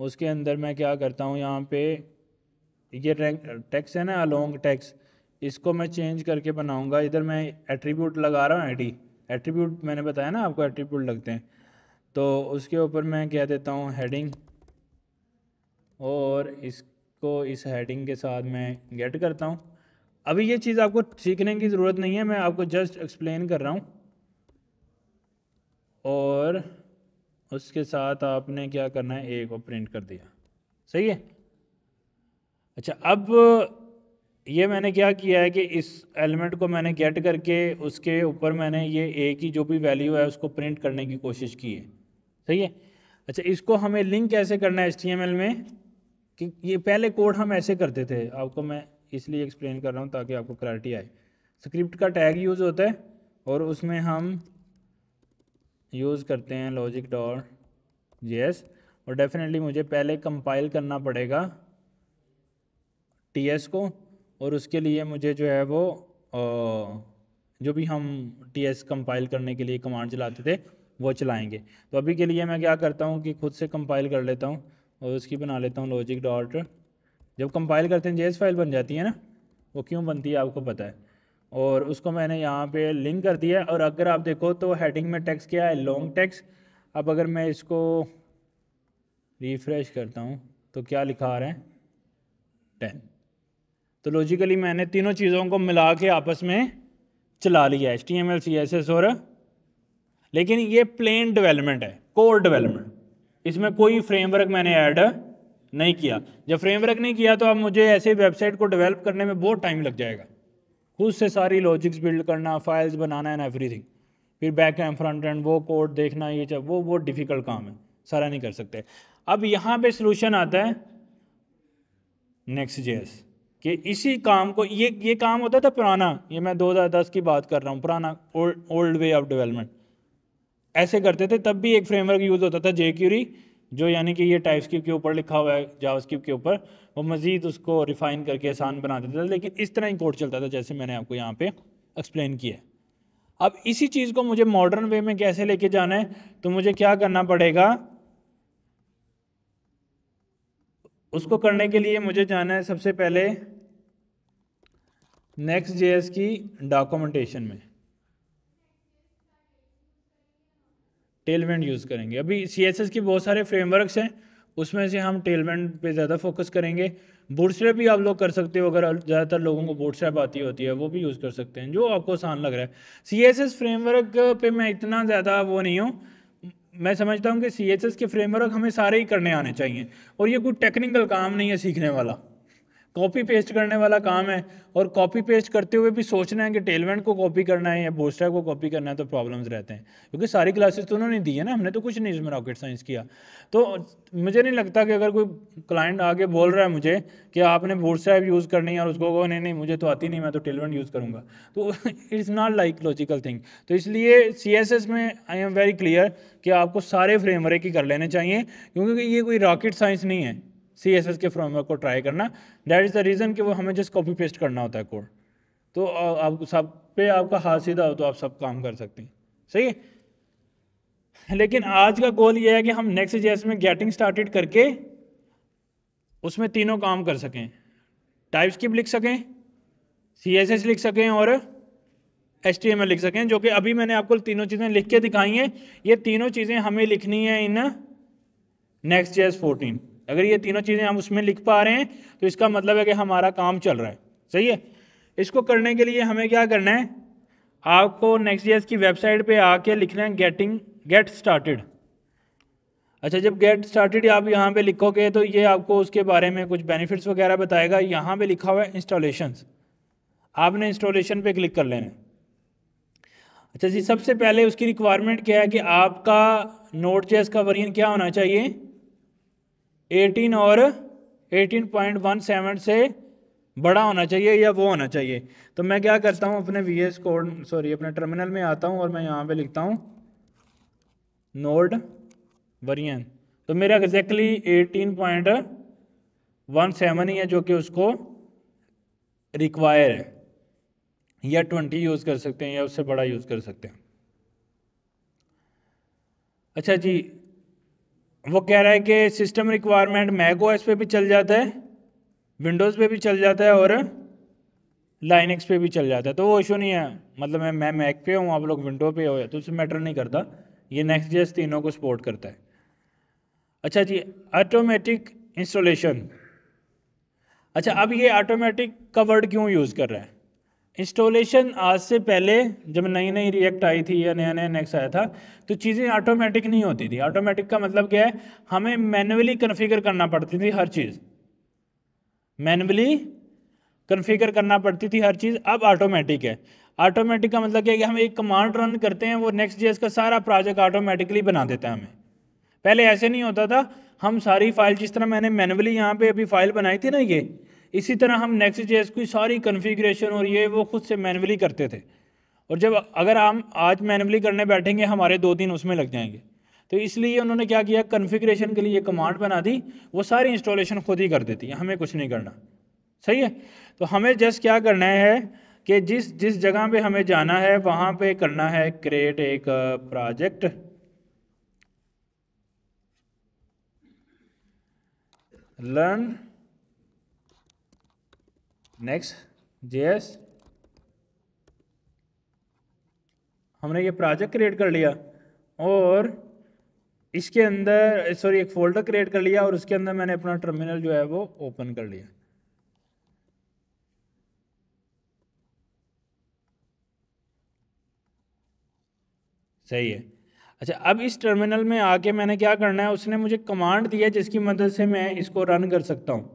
उसके अंदर मैं क्या करता हूँ यहाँ पे ये टैक्स है ना अलोंग टैक्स इसको मैं चेंज करके बनाऊँगा इधर मैं एट्रीब्यूट लगा रहा हूँ आई एट्रीब्यूट मैंने बताया ना आपको एट्रीब्यूट लगते हैं तो उसके ऊपर मैं क्या देता हूँ हेडिंग और इसको इस हेडिंग के साथ मैं गेट करता हूँ अभी ये चीज़ आपको सीखने की ज़रूरत नहीं है मैं आपको जस्ट एक्सप्लेन कर रहा हूँ और उसके साथ आपने क्या करना है ए को प्रिंट कर दिया सही है अच्छा अब ये मैंने क्या किया है कि इस एलिमेंट को मैंने गेट करके उसके ऊपर मैंने ये ए की जो भी वैल्यू है उसको प्रिंट करने की कोशिश की है सही है अच्छा इसको हमें लिंक कैसे करना है एच में कि ये पहले कोड हम ऐसे करते थे आपको मैं इसलिए एक्सप्लेन कर रहा हूँ ताकि आपको क्लैरिटी आए स्क्रिप्ट का टैग यूज़ होता है और उसमें हम यूज़ करते हैं लॉजिक डॉट एस और डेफिनेटली मुझे पहले कंपाइल करना पड़ेगा टी एस को और उसके लिए मुझे जो है वो जो भी हम टी एस कंपाइल करने के लिए कमांड चलाते थे वो चलाएंगे तो अभी के लिए मैं क्या करता हूँ कि खुद से कंपाइल कर लेता हूँ और उसकी बना लेता हूँ लॉजिक डॉट जब कंपाइल करते हैं जेस फाइल बन जाती है ना वो क्यों बनती है आपको पता है और उसको मैंने यहाँ पे लिंक कर दिया और अगर आप देखो तो हेडिंग में टैक्स क्या है लॉन्ग टैक्स अब अगर मैं इसको रिफ्रेश करता हूँ तो क्या लिखा आ रहा है टेन तो लॉजिकली मैंने तीनों चीज़ों को मिला के आपस में चला लिया H T M L C S S और लेकिन ये प्लेन डेवलपमेंट है कोर डेवलपमेंट इसमें कोई फ्रेमवर्क मैंने ऐड नहीं किया जब फ्रेमवर्क नहीं किया तो अब मुझे ऐसे वेबसाइट को डेवलप करने में बहुत टाइम लग जाएगा खुद से सारी लॉजिक्स बिल्ड करना फाइल्स बनाना एंड एवरीथिंग फिर बैक एंड फ्रंट एंड वो कोड देखना ये चाहे वो बहुत डिफ़िकल्ट काम है सारा नहीं कर सकते अब यहाँ पे सोल्यूशन आता है नेक्स्ट जे कि इसी काम को ये ये काम होता था पुराना ये मैं 2010 की बात कर रहा हूँ पुराना old old way of development ऐसे करते थे तब भी एक फ्रेमवर्क यूज़ होता था जे क्यूरी जो यानी कि ये टाइप्स के ऊपर लिखा हुआ है जावास्क्रिप्ट के ऊपर वो मज़ीद उसको रिफ़ाइन करके आसान बना देता था लेकिन इस तरह ही कोड चलता था जैसे मैंने आपको यहाँ पे एक्सप्लेन किया अब इसी चीज़ को मुझे मॉडर्न वे में कैसे लेके जाना है तो मुझे क्या करना पड़ेगा उसको करने के लिए मुझे जाना है सबसे पहले नेक्स्ट जे की डॉक्यूमेंटेशन में टेलमेंट यूज़ करेंगे अभी सी एस एस के बहुत सारे फ्रेमवर्कस हैं उसमें से हम टेलमेंट पे ज़्यादा फोकस करेंगे बूटस्ट्रैप भी आप लोग कर सकते हो अगर ज़्यादातर लोगों को बूटस्ट्रैप आती होती है वो भी यूज़ कर सकते हैं जो आपको आसान लग रहा है सी एस एस फ्रेमवर्क पर मैं इतना ज़्यादा वो नहीं हूँ मैं समझता हूँ कि सी एस एस के फ्रेमवर्क हमें सारे ही करने आने चाहिए और ये कोई टेक्निकल काम नहीं है सीखने वाला कॉपी पेस्ट करने वाला काम है और कॉपी पेस्ट करते हुए भी सोचना है कि टेलवेंट को कॉपी करना है या बोस्टर को कॉपी करना है तो प्रॉब्लम्स रहते हैं क्योंकि सारी क्लासेस तो उन्होंने दी है ना हमने तो कुछ नहीं इसमें रॉकेट साइंस किया तो मुझे नहीं लगता कि अगर कोई क्लाइंट आगे बोल रहा है मुझे कि आपने बोस्टर यूज़ करनी है और उसको कहो नहीं नहीं मुझे तो आती नहीं मैं तो टेलवेंट यूज़ करूँगा तो it's not like logical thing तो इसलिए सी में आई एम वेरी क्लियर कि आपको सारे फ्रेमवर्क ही कर लेने चाहिए क्योंकि ये कोई रॉकेट साइंस नहीं है सी एस एस के फ्रेमवर्क को ट्राई करना दैट इज़ द रीज़न कि वो हमें जस्ट कॉपी पेस्ट करना होता है कोड तो आप सब पे आपका हाथ सीधा हो तो आप सब काम कर सकते हैं सही है लेकिन आज का गोल ये है कि हम नेक्स्ट जेस में गेटिंग स्टार्टेड करके उसमें तीनों काम कर सकें टाइप स्किप लिख सकें सी एस एस लिख सकें और एच टी एम एल लिख सकें जो कि अभी मैंने आपको तीनों चीज़ें लिख के दिखाई हैं ये तीनों चीज़ें हमें लिखनी है इन नेक्स्ट जेस फोर्टीन अगर ये तीनों चीज़ें हम उसमें लिख पा रहे हैं तो इसका मतलब है कि हमारा काम चल रहा है सही है इसको करने के लिए हमें क्या करना है आपको नेक्स्ट ईयर की वेबसाइट पे आके लिखना है गेटिंग गेट स्टार्टेड अच्छा जब गेट स्टार्टेड आप यहाँ पे लिखोगे तो ये आपको उसके बारे में कुछ बेनिफिट्स वगैरह बताएगा यहाँ पे लिखा हुआ है इंस्टॉलेशन आपने इंस्टॉलेशन पे क्लिक कर लेना अच्छा जी सबसे पहले उसकी रिक्वायरमेंट क्या है कि आपका नोट जेस का वर्यन क्या होना चाहिए 18 और 18.17 से बड़ा होना चाहिए या वो होना चाहिए तो मैं क्या करता हूँ अपने वी एस कोड सॉरी अपने टर्मिनल में आता हूँ और मैं यहाँ पे लिखता हूँ नोड वरियन तो मेरा exactly eighteen point one seven ही है जो कि उसको रिक्वायर है या ट्वेंटी यूज़ कर सकते हैं या उससे बड़ा यूज़ कर सकते हैं अच्छा जी वो कह रहा है कि सिस्टम रिक्वायरमेंट मैक ओ पे भी चल जाता है विंडोज़ पे भी चल जाता है और लाइनक्स पे भी चल जाता है तो वो इशू नहीं है मतलब मैं मैं मैक पे हूँ आप लोग विंडो पे हो तो उससे मैटर नहीं करता ये नेक्स्ट जेस तीनों को सपोर्ट करता है अच्छा जी ऑटोमेटिक इंस्टॉलेशन अच्छा अब ये ऑटोमेटिक का वर्ड क्यों यूज़ कर रहा है इंस्टॉलेशन आज से पहले जब नई नई रिएक्ट आई थी या नया नया नेक्स्ट आया था तो चीज़ें ऑटोमेटिक नहीं होती थी ऑटोमेटिक का मतलब क्या है हमें मैनुअली कन्फिगर करना पड़ती थी हर चीज़ मैनुअली कन्फिगर करना पड़ती थी हर चीज़ अब ऑटोमेटिक है ऑटोमेटिक का मतलब क्या है कि हम एक कमांड रन करते हैं वो नेक्स्ट जी का सारा प्रोजेक्ट ऑटोमेटिकली बना देता है हमें पहले ऐसे नहीं होता था हम सारी फाइल जिस तरह मैंने मैनुअली यहाँ पे अभी फाइल बनाई थी ना ये इसी तरह हम नेक्स्ट जेस की सारी कन्फिग्रेशन और ये वो खुद से मैनुअली करते थे और जब अगर हम आज मैनुअली करने बैठेंगे हमारे दो दिन उसमें लग जाएंगे तो इसलिए उन्होंने क्या किया कन्फिग्रेशन के लिए कमांड बना दी वो सारी इंस्टॉलेशन खुद ही कर देती है हमें कुछ नहीं करना सही है तो हमें जस्ट क्या करना है कि जिस जिस जगह पे हमें जाना है वहाँ पे करना है क्रिएट एक प्रोजेक्ट लर्न नेक्स्ट जेएस हमने ये प्रोजेक्ट क्रिएट कर लिया और इसके अंदर सॉरी एक फोल्डर क्रिएट कर लिया और उसके अंदर मैंने अपना टर्मिनल जो है वो ओपन कर लिया सही है अच्छा अब इस टर्मिनल में आके मैंने क्या करना है उसने मुझे कमांड दिया जिसकी मदद से मैं इसको रन कर सकता हूँ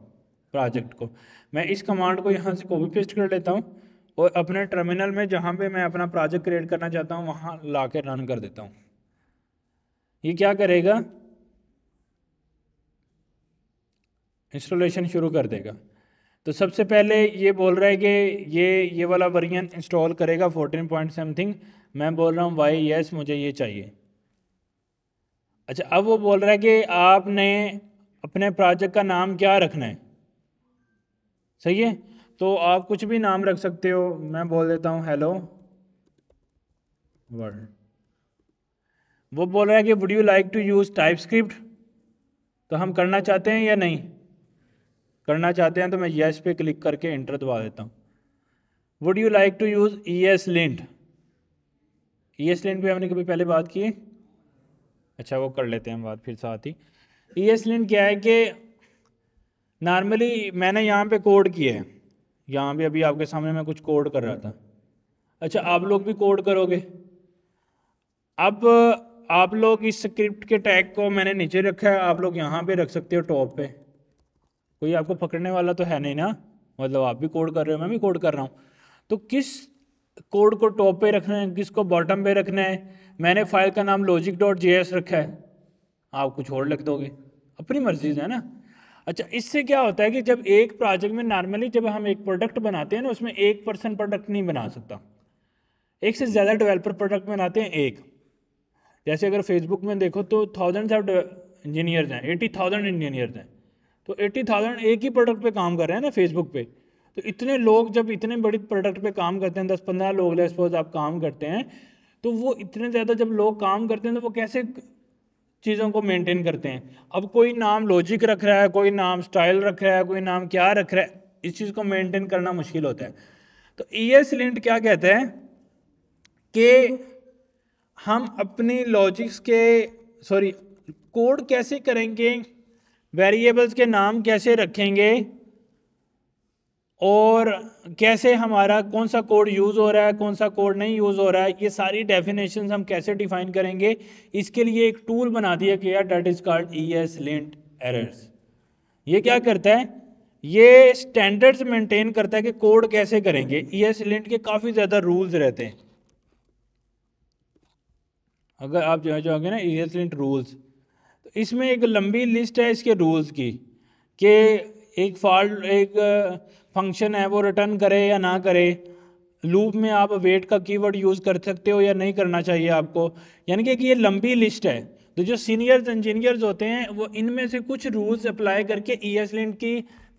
प्रोजेक्ट को मैं इस कमांड को यहाँ से कॉपी पेस्ट कर लेता हूँ और अपने टर्मिनल में जहाँ पे मैं अपना प्रोजेक्ट क्रिएट करना चाहता हूँ वहाँ ला कर रन कर देता हूँ ये क्या करेगा इंस्टॉलेशन शुरू कर देगा तो सबसे पहले ये बोल रहा है कि ये ये वाला वर्जन इंस्टॉल करेगा फोर्टीन पॉइंट समथिंग मैं बोल रहा हूँ वाई यस मुझे ये चाहिए अच्छा अब वो बोल रहा है कि आपने अपने प्रोजेक्ट का नाम क्या रखना है सही है तो आप कुछ भी नाम रख सकते हो मैं बोल देता हूँ हेलो वर्ल्ड वो बोल रहा है कि would you like to use typescript तो हम करना चाहते हैं या नहीं करना चाहते हैं तो मैं येस पे क्लिक करके इंटर दबा देता हूँ would you like to use E S lint E S lint भी हमने कभी पहले बात की अच्छा वो कर लेते हैं हम बात फिर साथ ही ई एस लिंट क्या है कि नॉर्मली मैंने यहाँ पे कोड किया है यहाँ भी अभी आपके सामने मैं कुछ कोड कर रहा था अच्छा आप लोग भी कोड करोगे अब आप लोग इस स्क्रिप्ट के टैग को मैंने नीचे रखा है आप लोग यहाँ पे रख सकते हो टॉप पे कोई आपको पकड़ने वाला तो है नहीं ना मतलब आप भी कोड कर रहे हो मैं भी कोड कर रहा हूँ तो किस कोड को टॉप पे रखना है किसको बॉटम पे रखना है मैंने फाइल का नाम लॉजिक डॉट जे रखा है आप कुछ और लिख दोगे अपनी मर्जी है ना अच्छा इससे क्या होता है कि जब एक प्रोजेक्ट में नॉर्मली जब हम एक प्रोडक्ट बनाते हैं ना उसमें एक पर्सन प्रोडक्ट नहीं बना सकता एक से ज़्यादा डेवलपर प्रोडक्ट बनाते हैं एक जैसे अगर फेसबुक में देखो तो थाउजेंड्स ऑफ इंजीनियर्स हैं एटी थाउजेंड इंजीनियर्स हैं तो एट्टी थाउजेंड एक ही प्रोडक्ट पे काम कर रहे हैं ना फेसबुक पे तो इतने लोग जब इतने बड़े प्रोडक्ट पे काम करते हैं दस पंद्रह लोग सपोज आप काम करते हैं तो वो इतने ज़्यादा जब लोग काम करते हैं तो वो कैसे चीज़ों को मेंटेन करते हैं अब कोई नाम लॉजिक रख रहा है कोई नाम स्टाइल रख रहा है कोई नाम क्या रख रहा है इस चीज़ को मेंटेन करना मुश्किल होता है तो ई एस लिंट क्या कहते हैं कि हम अपनी लॉजिक्स के सॉरी कोड कैसे करेंगे वेरिएबल्स के नाम कैसे रखेंगे और कैसे हमारा कौन सा कोड यूज़ हो रहा है कौन सा कोड नहीं यूज़ हो रहा है ये सारी डेफिनेशन हम कैसे डिफाइन करेंगे इसके लिए एक टूल बना दिया गया that is called E S lint errors ये क्या करता है ये स्टैंडर्ड्स मेंटेन करता है कि कोड कैसे करेंगे ई एस लिंट के काफ़ी ज़्यादा रूल्स रहते हैं अगर आप जो है चाहोगे ना ई एस लिंट रूल्स तो इसमें एक लंबी लिस्ट है इसके रूल्स की कि एक फॉल्ट एक फंक्शन है वो रिटर्न करे या ना करे लूप में आप वेट का कीवर्ड यूज़ कर सकते हो या नहीं करना चाहिए आपको यानी कि ये लंबी लिस्ट है तो जो सीनियर्स इंजीनियर्स होते हैं वो इनमें से कुछ रूल्स अप्लाई करके ई एस लिंक की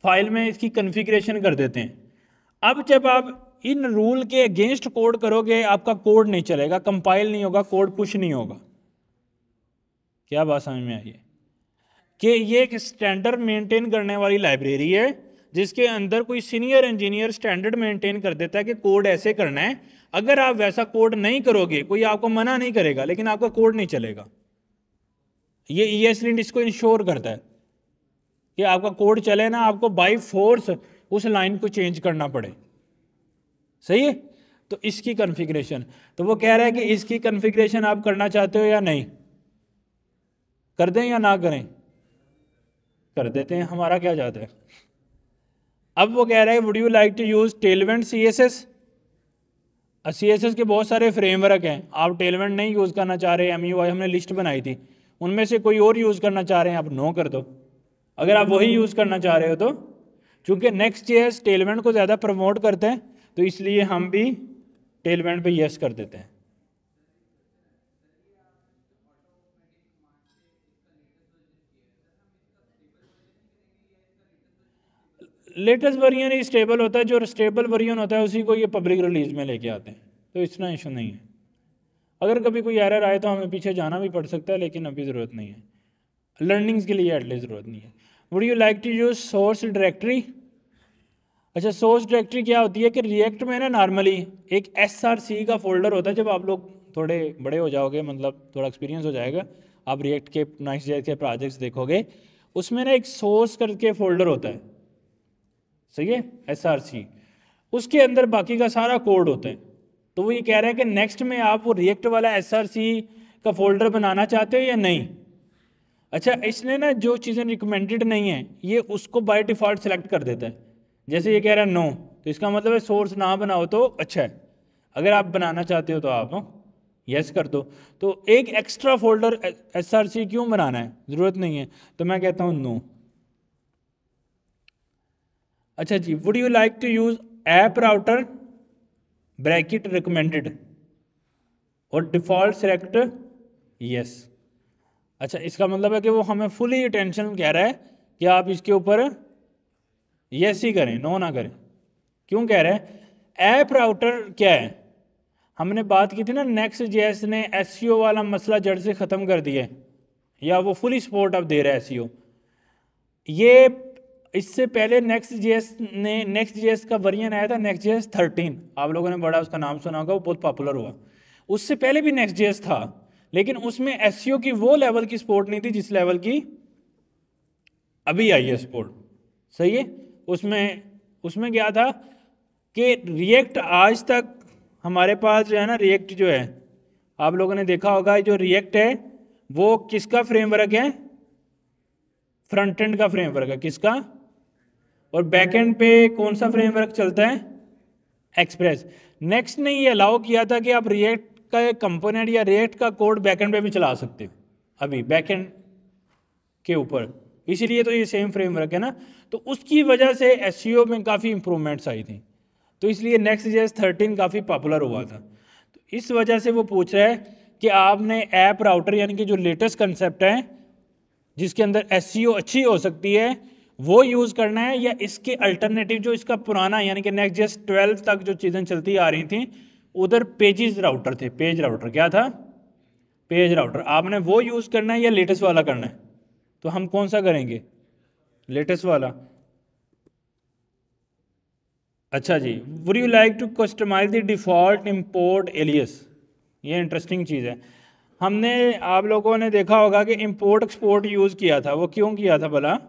फाइल में इसकी कन्फिग्रेशन कर देते हैं अब जब आप इन रूल के अगेंस्ट कोड करोगे आपका कोड नहीं चलेगा कंपाइल नहीं होगा कोड पुश नहीं होगा क्या बात समझ में आई है कि ये एक स्टैंडर्ड मेंटेन करने वाली लाइब्रेरी है जिसके अंदर कोई सीनियर इंजीनियर स्टैंडर्ड मेंटेन कर देता है कि कोड ऐसे करना है अगर आप वैसा कोड नहीं करोगे कोई आपको मना नहीं करेगा लेकिन आपका कोड नहीं चलेगा ये ई एस लिंट इसको इंश्योर करता है कि आपका कोड चले ना आपको बाई फोर्स उस लाइन को चेंज करना पड़े सही है तो इसकी कन्फिग्रेशन तो वो कह रहा है कि इसकी कन्फिग्रेशन आप करना चाहते हो या नहीं कर दें या ना करें कर देते हैं हमारा क्या जाता है अब वो कह रहा है would you like to use tailwind C S S C S S के बहुत सारे फ्रेमवर्क हैं आप टेलवेंट नहीं यूज़ करना चाह रहे एम यू आई हमने लिस्ट बनाई थी उनमें से कोई और यूज़ करना चाह रहे हैं आप नो कर दो अगर आप वही यूज़ करना चाह रहे हो तो चूँकि नेक्स्ट ईयर टेलवेंट को ज़्यादा प्रमोट करते हैं तो इसलिए हम भी टेलवेंट पर यस कर देते हैं लेटेस्ट वर्जन ही स्टेबल होता है जो स्टेबल वर्जन होता है उसी को ये पब्लिक रिलीज में लेके आते हैं तो इतना इशू नहीं है अगर कभी कोई एरर आए तो हमें पीछे जाना भी पड़ सकता है लेकिन अभी ज़रूरत नहीं है लर्निंग्स के लिए एटलीस्ट ज़रूरत नहीं है would you like to use source directory अच्छा सोर्स डायरेक्टरी क्या होती है कि रिएक्ट में ना नॉर्मली एक एस आर सी का फोल्डर होता है जब आप लोग थोड़े बड़े हो जाओगे मतलब थोड़ा एक्सपीरियंस हो जाएगा आप रिएक्ट के नाइस के प्रोजेक्ट्स देखोगे उसमें ना एक सोर्स करके फोल्डर होता है सही है एस आर सी उसके अंदर बाकी का सारा कोड होता है तो वो ये कह रहा है कि नेक्स्ट में आप वो रिएक्ट वाला एस आर सी का फोल्डर बनाना चाहते हो या नहीं अच्छा इसने ना जो चीज़ें रिकमेंडेड नहीं है ये उसको बाय डिफ़ॉल्ट सेलेक्ट कर देता है जैसे ये कह रहा है नो तो इसका मतलब है सोर्स ना बनाओ तो अच्छा है अगर आप बनाना चाहते हो तो आप यस हाँ, कर दो तो एक एक्स्ट्रा फोल्डर एस क्यों बनाना है ज़रूरत नहीं है तो मैं कहता हूँ नो अच्छा जी would you like to use app router bracket recommended और डिफ़ॉल्ट सेलेक्ट यस अच्छा इसका मतलब है कि वो हमें फुली अटेंशन कह रहा है कि आप इसके ऊपर यस ही करें नो ना करें क्यों कह रहे हैं ऐप राउटर क्या है हमने बात की थी ना नेक्स्ट जेएस ने एस e वाला मसला जड़ से ख़त्म कर दिया या वो फुली सपोर्ट अब दे रहा है एस e ये इससे पहले नेक्स्ट जे ने नेक्स्ट जे का वर्जन आया था नेक्स्ट एस थर्टीन आप लोगों ने बड़ा उसका नाम सुना होगा वो बहुत पॉपुलर हुआ उससे पहले भी नेक्स्ट जे था लेकिन उसमें एस e की वो लेवल की सपोर्ट नहीं थी जिस लेवल की अभी आई है सपोर्ट सही है उसमें उसमें क्या था कि रिएक्ट आज तक हमारे पास जो है ना रिएक्ट जो है आप लोगों ने देखा होगा जो रिएक्ट है वो किसका फ्रेमवर्क है फ्रंट एंड का फ्रेमवर्क है किसका और बैकएंड पे कौन सा फ्रेमवर्क चलता है एक्सप्रेस नेक्स्ट ने ये अलाउ किया था कि आप रिएक्ट का एक कंपोनेंट या रिएक्ट का कोड बैकएंड पे भी चला सकते हो अभी बैकएंड के ऊपर इसीलिए तो ये सेम फ्रेमवर्क है ना तो उसकी वजह से एस e में काफ़ी इंप्रूवमेंट्स आई थी तो इसलिए नेक्स्ट जे थर्टीन काफ़ी पॉपुलर हुआ था तो इस वजह से वो पूछ रहा है कि आपने ऐप राउटर यानी कि जो लेटेस्ट कंसेप्ट है जिसके अंदर एस e अच्छी हो सकती है वो यूज़ करना है या इसके अल्टरनेटिव जो इसका पुराना यानी कि नेक्स्ट जस्ट ट्वेल्व तक जो चीज़ें चलती आ रही थी उधर पेजेस राउटर थे पेज राउटर क्या था पेज राउटर आपने वो यूज़ करना है या लेटेस्ट वाला करना है तो हम कौन सा करेंगे लेटेस्ट वाला अच्छा जी would you like to customize the default import alias ये इंटरेस्टिंग चीज़ है हमने आप लोगों ने देखा होगा कि इम्पोर्ट एक्सपोर्ट यूज़ किया था वो क्यों किया था भला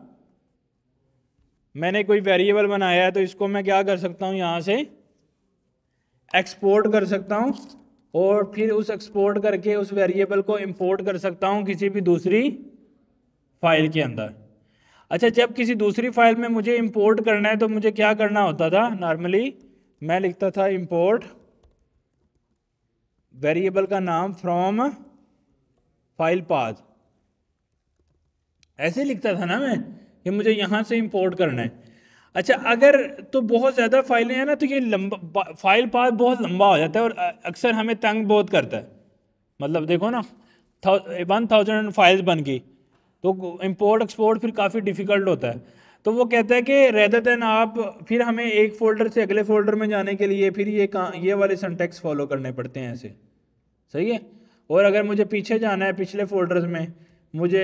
मैंने कोई वेरिएबल बनाया है तो इसको मैं क्या कर सकता हूँ यहाँ से एक्सपोर्ट कर सकता हूँ और फिर उस एक्सपोर्ट करके उस वेरिएबल को इम्पोर्ट कर सकता हूँ किसी भी दूसरी फाइल के अंदर अच्छा जब किसी दूसरी फाइल में मुझे इम्पोर्ट करना है तो मुझे क्या करना होता था नॉर्मली मैं लिखता था इम्पोर्ट वेरिएबल का नाम फ्रॉम फाइल पाथ ऐसे लिखता था ना मैं ये मुझे यहाँ से इम्पोर्ट करना है अच्छा अगर तो बहुत ज़्यादा फाइलें हैं ना तो ये लंबा फाइल पाथ बहुत लंबा हो जाता है और अक्सर हमें तंग बहुत करता है मतलब देखो ना वन थाउजेंड फाइल्स बन गई तो इम्पोर्ट एक्सपोर्ट फिर काफ़ी डिफ़िकल्ट होता है तो वो कहता है कि रेदर देन आप फिर हमें एक फ़ोल्डर से अगले फ़ोल्डर में जाने के लिए फिर ये का ये वाले सेंटेक्स फॉलो करने पड़ते हैं ऐसे सही है और अगर मुझे पीछे जाना है पिछले फोल्डर्स में मुझे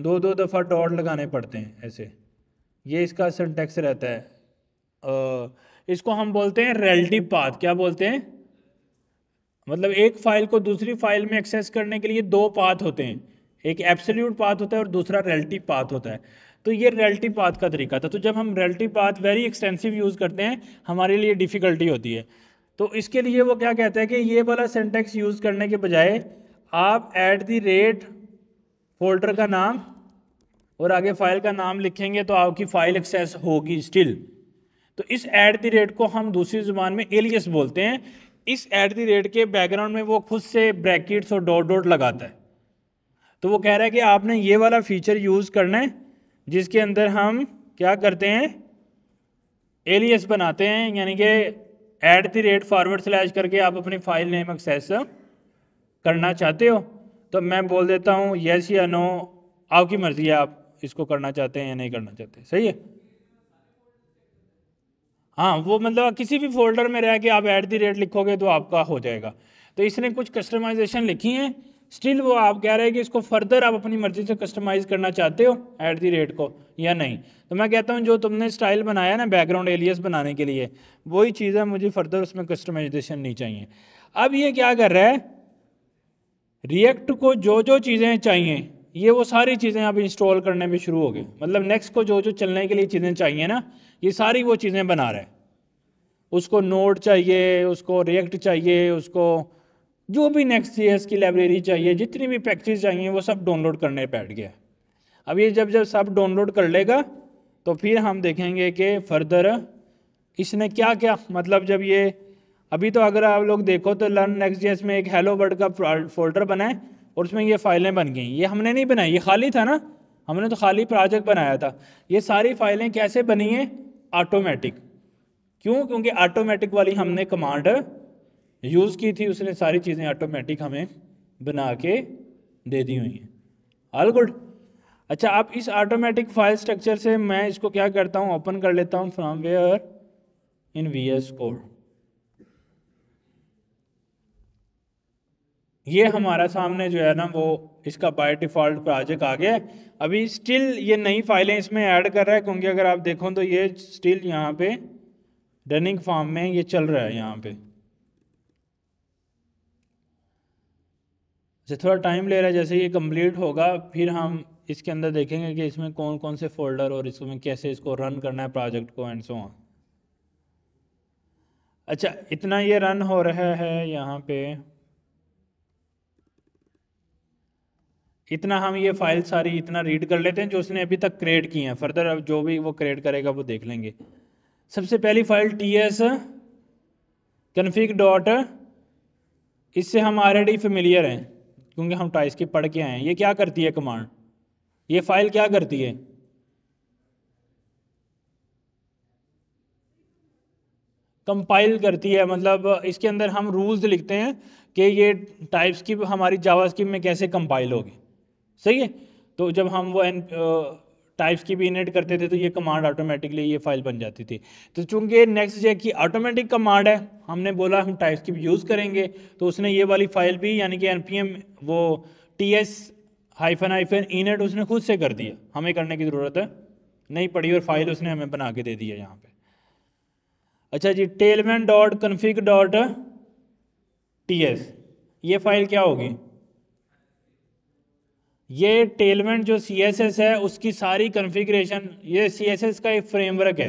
दो दो दफ़ा डॉट लगाने पड़ते हैं ऐसे ये इसका सिंटेक्स रहता है आ, इसको हम बोलते हैं रेलटिव पाथ क्या बोलते हैं मतलब एक फ़ाइल को दूसरी फाइल में एक्सेस करने के लिए दो पाथ होते हैं एक एब्सोल्यूट पाथ होता है और दूसरा रेलटिव पाथ होता है तो ये रेलटिव पाथ का तरीका था तो जब हम relative path very extensive use करते हैं हमारे लिए डिफ़िकल्टी होती है तो इसके लिए वो क्या कहते हैं कि ये वाला सेंटेक्स यूज़ करने के बजाय आप एट दी रेट फोल्डर का नाम और आगे फाइल का नाम लिखेंगे तो आपकी फाइल एक्सेस होगी स्टिल तो इस एट द रेट को हम दूसरी जुबान में एलियस बोलते हैं इस एट द रेट के बैकग्राउंड में वो खुद से ब्रैकेट्स और डॉट डॉट लगाता है तो वो कह रहा है कि आपने ये वाला फीचर यूज़ करना है जिसके अंदर हम क्या करते हैं एलियस बनाते हैं यानी कि at the rate forward slash करके आप अपनी फाइल नेम एक्सेस करना चाहते हो तो मैं बोल देता हूँ येस या नो आपकी मर्ज़ी है आप इसको करना चाहते हैं या नहीं करना चाहते सही है हाँ वो मतलब किसी भी फोल्डर में रह के आप ऐट दी रेट लिखोगे तो आपका हो जाएगा तो इसने कुछ कस्टमाइजेशन लिखी हैं स्टिल वो आप कह रहे हैं कि इसको फर्दर आप अपनी मर्ज़ी से कस्टमाइज़ करना चाहते हो ऐट दी रेट को या नहीं तो मैं कहता हूँ जो तुमने स्टाइल बनाया ना बैकग्राउंड एलियस बनाने के लिए वही चीज़ है मुझे फर्दर उसमें कस्टमाइजेशन नहीं चाहिए अब ये क्या कर रहा है रिएक्ट को जो जो चीज़ें चाहिए ये वो सारी चीज़ें अब इंस्टॉल करने में शुरू हो गए मतलब नेक्स्ट को जो जो चलने के लिए चीज़ें चाहिए ना ये सारी वो चीज़ें बना रहे हैं उसको नोट चाहिए उसको रिएक्ट चाहिए उसको जो भी नेक्स्ट सी की लाइब्रेरी चाहिए जितनी भी पैकेज चाहिए वो सब डाउनलोड करने बैठ गया अब ये जब जब सब डाउनलोड कर लेगा तो फिर हम देखेंगे कि फर्दर इसने क्या क्या मतलब जब ये अभी तो अगर आप लोग देखो तो लर्न नेक्स्ट जेस में एक हेलो वर्ड का फोल्डर बनाए और उसमें ये फाइलें बन गई ये हमने नहीं बनाई ये खाली था ना हमने तो खाली प्रोजेक्ट बनाया था ये सारी फाइलें कैसे बनी हैं ऑटोमेटिक क्यों क्योंकि ऑटोमेटिक वाली हमने कमांड यूज़ की थी उसने सारी चीज़ें ऑटोमेटिक हमें बना के दे दी हुई हैं ऑल गुड अच्छा अब इस ऑटोमेटिक फाइल स्ट्रक्चर से मैं इसको क्या करता हूँ ओपन कर लेता हूँ from where in V S code ये हमारा सामने जो है ना वो इसका बाय डिफ़ॉल्ट प्रोजेक्ट आ गया अभी स्टिल ये नई फाइलें इसमें ऐड कर रहा है क्योंकि अगर आप देखो तो ये स्टिल यहाँ पे रनिंग फॉर्म में ये चल रहा है यहाँ पे जैसे थोड़ा टाइम ले रहा है जैसे ये कंप्लीट होगा फिर हम इसके अंदर देखेंगे कि इसमें कौन कौन से फोल्डर और इसमें कैसे इसको रन करना है प्रोजेक्ट को एंड सो अच्छा इतना ये रन हो रहा है यहाँ पे इतना हम ये फाइल सारी इतना रीड कर लेते हैं जो उसने अभी तक क्रिएट की हैं फर्दर अब जो भी वो क्रिएट करेगा वो देख लेंगे सबसे पहली file T S config dot इससे हम ऑलरेडी फेमिलियर हैं क्योंकि हम टाइस की पढ़ के आए हैं ये क्या करती है कमांड ये फाइल क्या करती है कंपाइल करती है मतलब इसके अंदर हम रूल्स लिखते हैं कि ये टाइप्स की हमारी जावास्क्रिप्ट में कैसे कंपाइल होगी सही है तो जब हम वो एन टाइप्स की भी इनेट करते थे तो ये कमांड ऑटोमेटिकली ये फाइल बन जाती थी तो चूंकि नेक्स्ट है कि ऑटोमेटिक कमांड है हमने बोला हम टाइप्स की भी यूज़ करेंगे तो उसने ये वाली फाइल भी यानी कि एन वो T S hyphen hyphen init उसने खुद से कर दिया हमें करने की ज़रूरत है नहीं पड़ी और फाइल उसने हमें बना के दे दी है यहाँ पर अच्छा जी tailwind dot config dot T S ये फाइल क्या होगी ये टेलमेंट जो सी एस एस है उसकी सारी कन्फिग्रेशन ये सी एस एस का एक फ्रेमवर्क है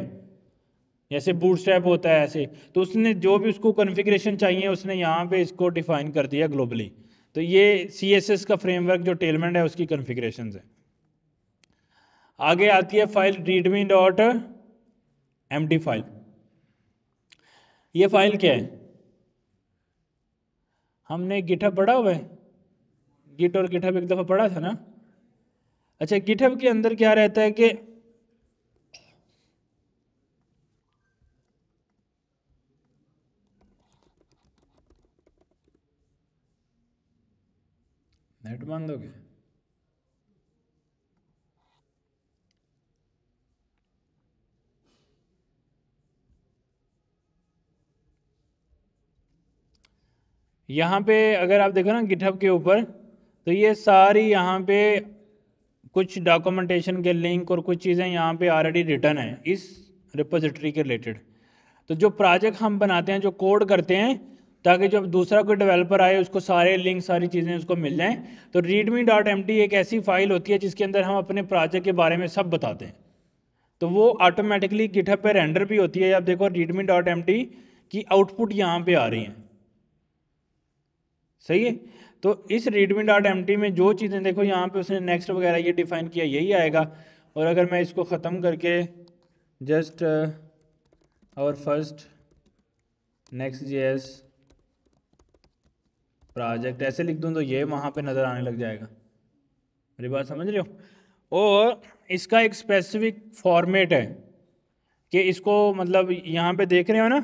जैसे बूट स्टैप होता है ऐसे तो उसने जो भी उसको कन्फिग्रेशन चाहिए उसने यहाँ पे इसको डिफाइन कर दिया ग्लोबली तो ये सी एस एस का फ्रेमवर्क जो टेलमेंट है उसकी कन्फिग्रेशन है आगे आती है file readme dot M D file ये फाइल क्या है हमने गिठा पढ़ा हुआ है गिट और गिटहब एक दफ़ा पढ़ा था ना अच्छा गिटहब के अंदर क्या रहता है कि नेट हो गया यहाँ पे अगर आप देखो ना गिटहब के ऊपर तो ये सारी यहाँ पे कुछ डॉक्यूमेंटेशन के लिंक और कुछ चीज़ें यहाँ पे ऑलरेडी रिटर्न है इस रिपोजिटरी के रिलेटेड तो जो प्रोजेक्ट हम बनाते हैं जो कोड करते हैं ताकि जब दूसरा कोई डेवलपर आए उसको सारे लिंक सारी चीज़ें उसको मिल जाएँ तो रीडमी डॉट एम एक ऐसी फ़ाइल होती है जिसके अंदर हम अपने प्रोजेक्ट के बारे में सब बताते हैं तो वो ऑटोमेटिकली गिटहब पे रेंडर भी होती है आप देखो रीडमी डॉट एम की आउटपुट यहाँ पे आ रही हैं सही है तो इस रेडमी डॉट एम में जो चीज़ें देखो यहाँ पे उसने नेक्स्ट वगैरह ये डिफ़ाइन किया यही आएगा और अगर मैं इसको ख़त्म करके जस्ट uh, और फर्स्ट नेक्स्ट जे प्रोजेक्ट ऐसे लिख दूँ तो ये वहाँ पे नज़र आने लग जाएगा मेरी बात समझ रहे हो और इसका एक स्पेसिफिक फॉर्मेट है कि इसको मतलब यहाँ पे देख रहे हो ना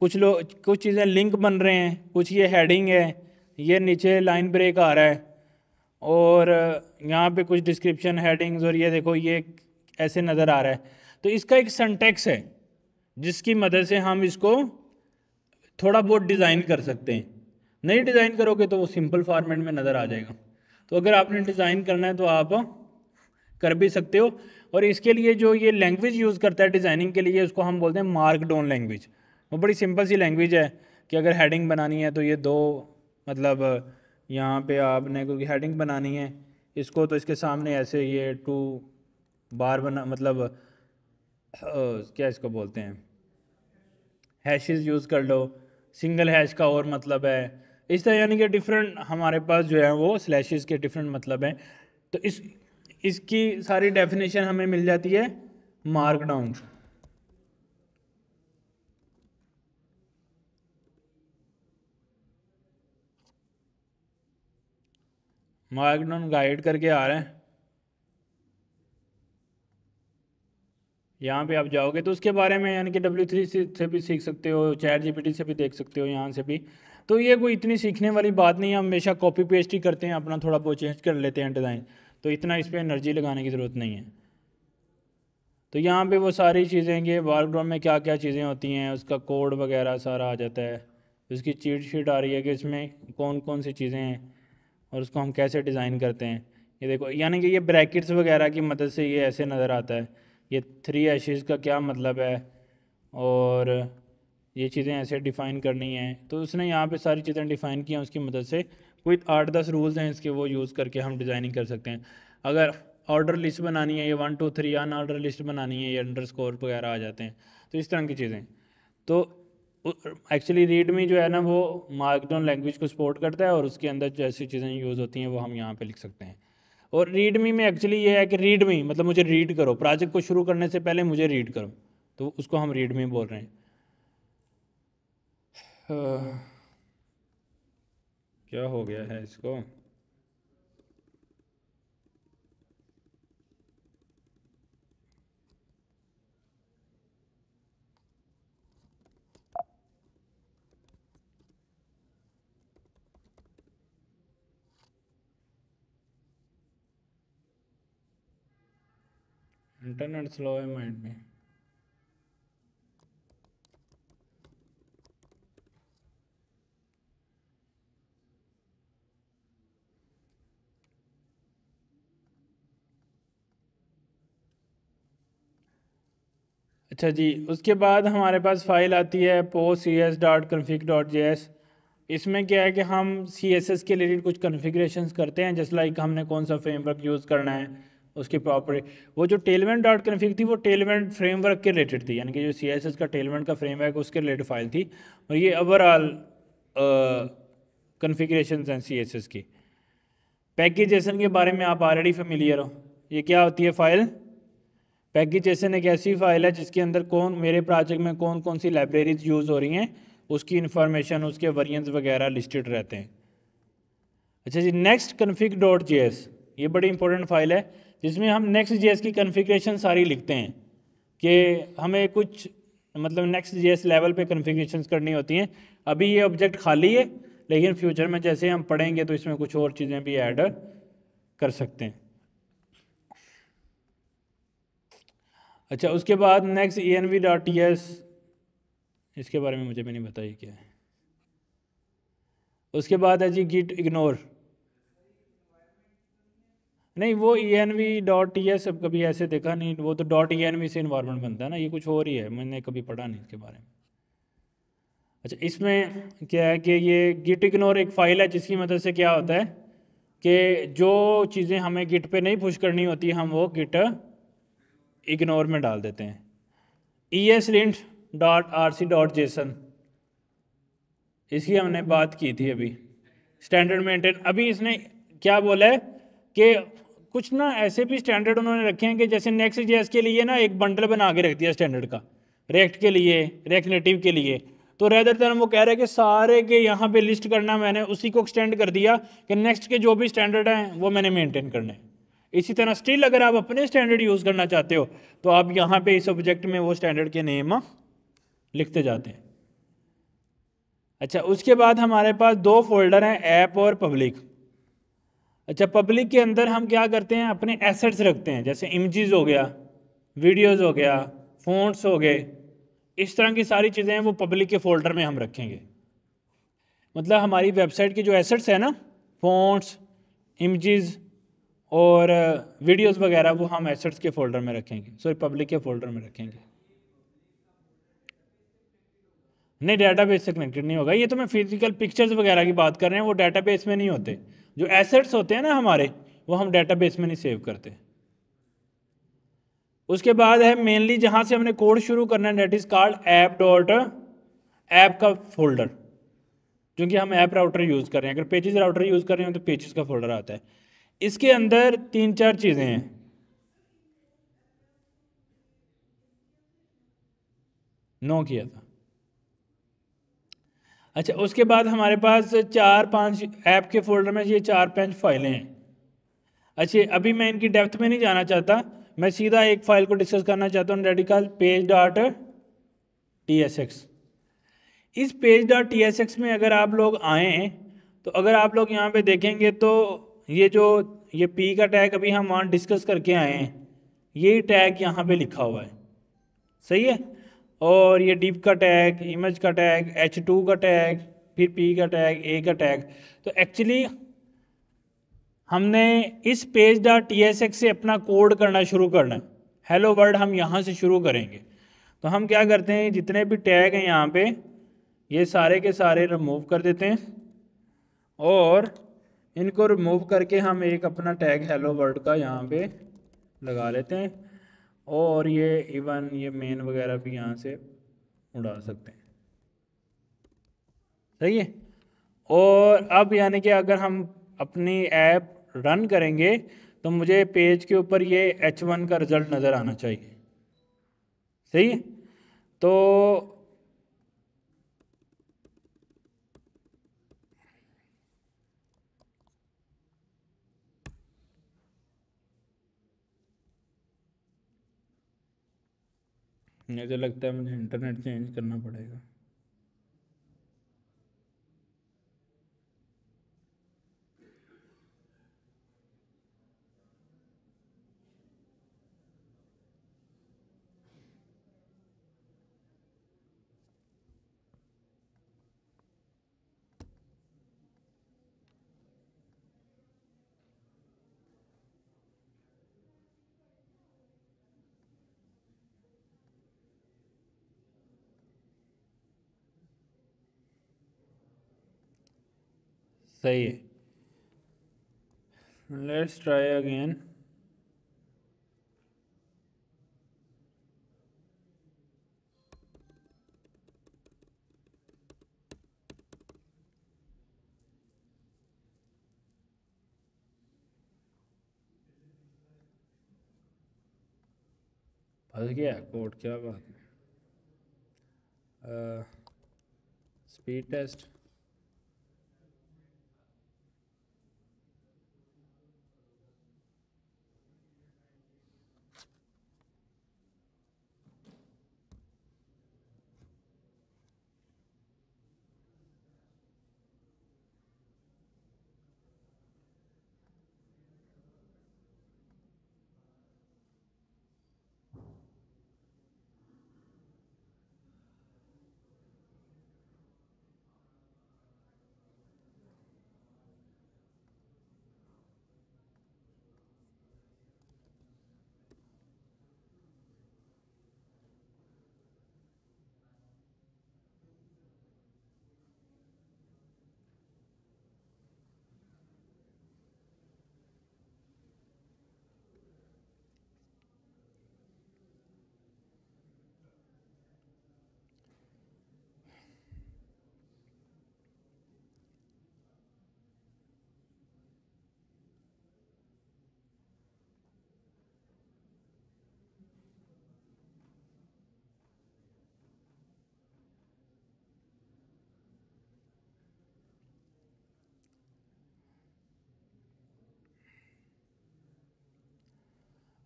कुछ लोग कुछ चीज़ें लिंक बन रहे हैं कुछ ये हेडिंग है ये नीचे लाइन ब्रेक आ रहा है और यहाँ पे कुछ डिस्क्रिप्शन हेडिंग्स और ये देखो ये ऐसे नज़र आ रहा है तो इसका एक सेंटेक्स है जिसकी मदद से हम इसको थोड़ा बहुत डिज़ाइन कर सकते हैं नहीं डिज़ाइन करोगे तो वो सिंपल फॉर्मेट में नज़र आ जाएगा तो अगर आपने डिज़ाइन करना है तो आप कर भी सकते हो और इसके लिए जो ये लैंग्वेज यूज़ करता है डिज़ाइनिंग के लिए उसको हम बोलते हैं मार्क लैंग्वेज वो बड़ी सिंपल सी लैंग्वेज है कि अगर हेडिंग बनानी है तो ये दो मतलब यहाँ पे आपने क्योंकि हेडिंग बनानी है इसको तो इसके सामने ऐसे ये टू बार बना मतलब क्या इसको बोलते हैं हैशेस यूज़ कर लो सिंगल हैश का और मतलब है इस तरह यानी कि डिफरेंट हमारे पास जो है वो स्लैशेस के डिफरेंट मतलब हैं तो इस इसकी सारी डेफिनेशन हमें मिल जाती है मार्कडाउन माइग्नोन गाइड करके आ रहे हैं यहाँ पे आप जाओगे तो उसके बारे में यानी कि डब्ल्यू थ्री से भी सीख सकते हो चैट जीपीटी से भी देख सकते हो यहाँ से भी तो ये कोई इतनी सीखने वाली बात नहीं है हम हमेशा कॉपी पेस्ट ही करते हैं अपना थोड़ा बहुत चेंज कर लेते हैं डिज़ाइन तो इतना इस पर एनर्जी लगाने की ज़रूरत नहीं है तो यहाँ पे वो सारी चीज़ें कि बारग्राउंड में क्या क्या चीज़ें होती हैं उसका कोड वगैरह सारा आ जाता है उसकी चीट शीट आ रही है कि इसमें कौन कौन सी चीज़ें हैं और उसको हम कैसे डिज़ाइन करते हैं ये देखो यानी कि ये ब्रैकेट्स वगैरह की मदद से ये ऐसे नज़र आता है ये थ्री एशेज़ का क्या मतलब है और ये चीज़ें ऐसे डिफ़ाइन करनी है तो उसने यहाँ पे सारी चीज़ें डिफ़ाइन की हैं उसकी मदद से कोई आठ दस रूल्स हैं इसके वो यूज़ करके हम डिज़ाइनिंग कर सकते हैं अगर ऑर्डर लिस्ट बनानी है ये one two three unordered list बनानी है ये अंडर स्कोर वगैरह आ जाते हैं तो इस तरह की चीज़ें तो एक्चुअली रीडमी जो है ना वो मार्कडाउन लैंग्वेज को सपोर्ट करता है और उसके अंदर जैसी चीज़ें यूज़ होती हैं वो हम यहाँ पे लिख सकते हैं और रीडमी में एक्चुअली ये है कि रीड मी मतलब मुझे रीड करो प्रोजेक्ट को शुरू करने से पहले मुझे रीड करो तो उसको हम रीडमी बोल रहे हैं हाँ। क्या हो गया है इसको इंटरनेट स्लो है माइंड में अच्छा जी उसके बाद हमारे पास फाइल आती है पो C S dot config dot J S इसमें क्या है कि हम सी एस एस के रिलेटेड कुछ कन्फिग्रेशन करते हैं जैसे लाइक हमने कौन सा फ्रेमवर्क यूज़ करना है उसकी प्रॉपर्टी वो जो टेलमेंट डॉट कन्फिग थी वो टेलमेंट फ्रेमवर्क के रिलेटेड थी यानी कि जो सी एस एस का टेलमेंट का फ्रेमवर्क उसके रिलेटेड फाइल थी और ये ओवरऑल कन्फिग्रेशन हैं सी एस एस की पैकेजेसन के बारे में आप ऑलरेडी फेमिलियर हो ये क्या होती है फाइल पैकेजेसन एक ऐसी फाइल है जिसके अंदर कौन मेरे प्रोजेक्ट में कौन कौन सी लाइब्रेरीज यूज़ हो रही हैं उसकी इन्फॉर्मेशन उसके वरियंस वगैरह लिस्टेड रहते हैं अच्छा जी next config dot J S ये बड़ी इंपॉर्टेंट फाइल है जिसमें हम नेक्स्ट जेएस की कन्फिग्रेशन सारी लिखते हैं कि हमें कुछ मतलब नेक्स्ट जेएस लेवल पे कन्फिग्रेशन करनी होती हैं अभी ये ऑब्जेक्ट खाली है लेकिन फ्यूचर में जैसे हम पढ़ेंगे तो इसमें कुछ और चीज़ें भी ऐड कर सकते हैं अच्छा उसके बाद next E N V T S इसके बारे में मुझे भी नहीं बताई क्या है उसके बाद है जी गिट इग्नोर नहीं वो E N V dot E S अब कभी ऐसे देखा नहीं वो तो डॉट ई एन वी से इन्वायरमेंट बनता है ना ये कुछ और ही है मैंने कभी पढ़ा नहीं इसके बारे में अच्छा इसमें क्या है कि ये गिट इग्नोर एक फ़ाइल है जिसकी मदद से क्या होता है कि जो चीज़ें हमें गिट पे नहीं पुश करनी होती हम वो गिट इग्नोर में डाल देते हैं E S lint dot R C dot JSON इसकी हमने बात की थी अभी स्टैंडर्ड मेंटेन अभी इसने क्या बोला है कि कुछ ना ऐसे भी स्टैंडर्ड उन्होंने रखे हैं कि जैसे नेक्स्ट जेस के लिए ना एक बंडल बना के रख दिया स्टैंडर्ड का रेक्ट के लिए रेक्ट नेटिव के लिए तो रेदर देन वो कह रहे हैं कि सारे के यहाँ पे लिस्ट करना मैंने उसी को एक्सटेंड कर दिया कि नेक्स्ट के जो भी स्टैंडर्ड हैं वो मैंने मेनटेन करने इसी तरह स्टिल अगर आप अपने स्टैंडर्ड यूज़ करना चाहते हो तो आप यहाँ पर इस ऑब्जेक्ट में वो स्टैंडर्ड के नेम लिखते जाते हैं अच्छा उसके बाद हमारे पास दो फोल्डर हैं ऐप और पब्लिक अच्छा पब्लिक के अंदर हम क्या करते हैं अपने एसेट्स रखते हैं जैसे इमेजेस हो गया वीडियोस हो गया फ़ोन्स हो गए इस तरह की सारी चीज़ें हैं वो पब्लिक के फ़ोल्डर में हम रखेंगे मतलब हमारी वेबसाइट के जो एसेट्स हैं ना फ़ोन्स इमेजेस और वीडियोस वगैरह वो हम एसेट्स के फ़ोल्डर में रखेंगे सॉरी पब्लिक के फ़ोल्डर में रखेंगे नहीं डेटाबेस से कनेक्टेड नहीं होगा ये तो मैं फिजिकल पिक्चर्स वगैरह की बात कर रहे हैं वो डेटाबेस में नहीं होते जो एसेट्स होते हैं ना हमारे वो हम डेटाबेस में नहीं सेव करते उसके बाद है मेनली जहां से हमने कोड शुरू करना है that is called app dot app का फोल्डर क्योंकि हम ऐप राउटर यूज़ कर रहे हैं अगर पेजेस राउटर यूज़ कर रहे हैं तो पेजेस का फोल्डर आता है इसके अंदर तीन चार चीज़ें हैं नो किया था अच्छा उसके बाद हमारे पास चार पांच ऐप के फोल्डर में ये चार पांच फाइलें हैं अच्छा अभी मैं इनकी डेप्थ में नहीं जाना चाहता मैं सीधा एक फ़ाइल को डिस्कस करना चाहता हूँ radical page dot T S X इस page dot T S X में अगर आप लोग आए तो अगर आप लोग यहाँ पे देखेंगे तो ये जो ये पी का टैग अभी हम वहाँ डिस्कस करके आए हैं ये टैग यहाँ पे लिखा हुआ है सही है और ये डिप का टैग इमेज का टैग एच टू का टैग फिर पी का टैग ए का टैग तो एक्चुअली हमने इस page dot T S X से अपना कोड करना शुरू करना है हेलो वर्ड हम यहाँ से शुरू करेंगे तो हम क्या करते हैं जितने भी टैग हैं यहाँ पे ये सारे के सारे रिमूव कर देते हैं और इनको रिमूव करके हम एक अपना टैग हेलो वर्ड का यहाँ पे लगा लेते हैं और ये इवन ये मेन वगैरह भी यहाँ से उड़ा सकते हैं सही है और अब यानी कि अगर हम अपनी ऐप रन करेंगे तो मुझे पेज के ऊपर ये एच वन का रिज़ल्ट नज़र आना चाहिए सही है तो ऐसा लगता है मुझे इंटरनेट चेंज करना पड़ेगा सही है लेट्स ट्राई अगेन फंस गया कोड क्या बात है स्पीड uh, टेस्ट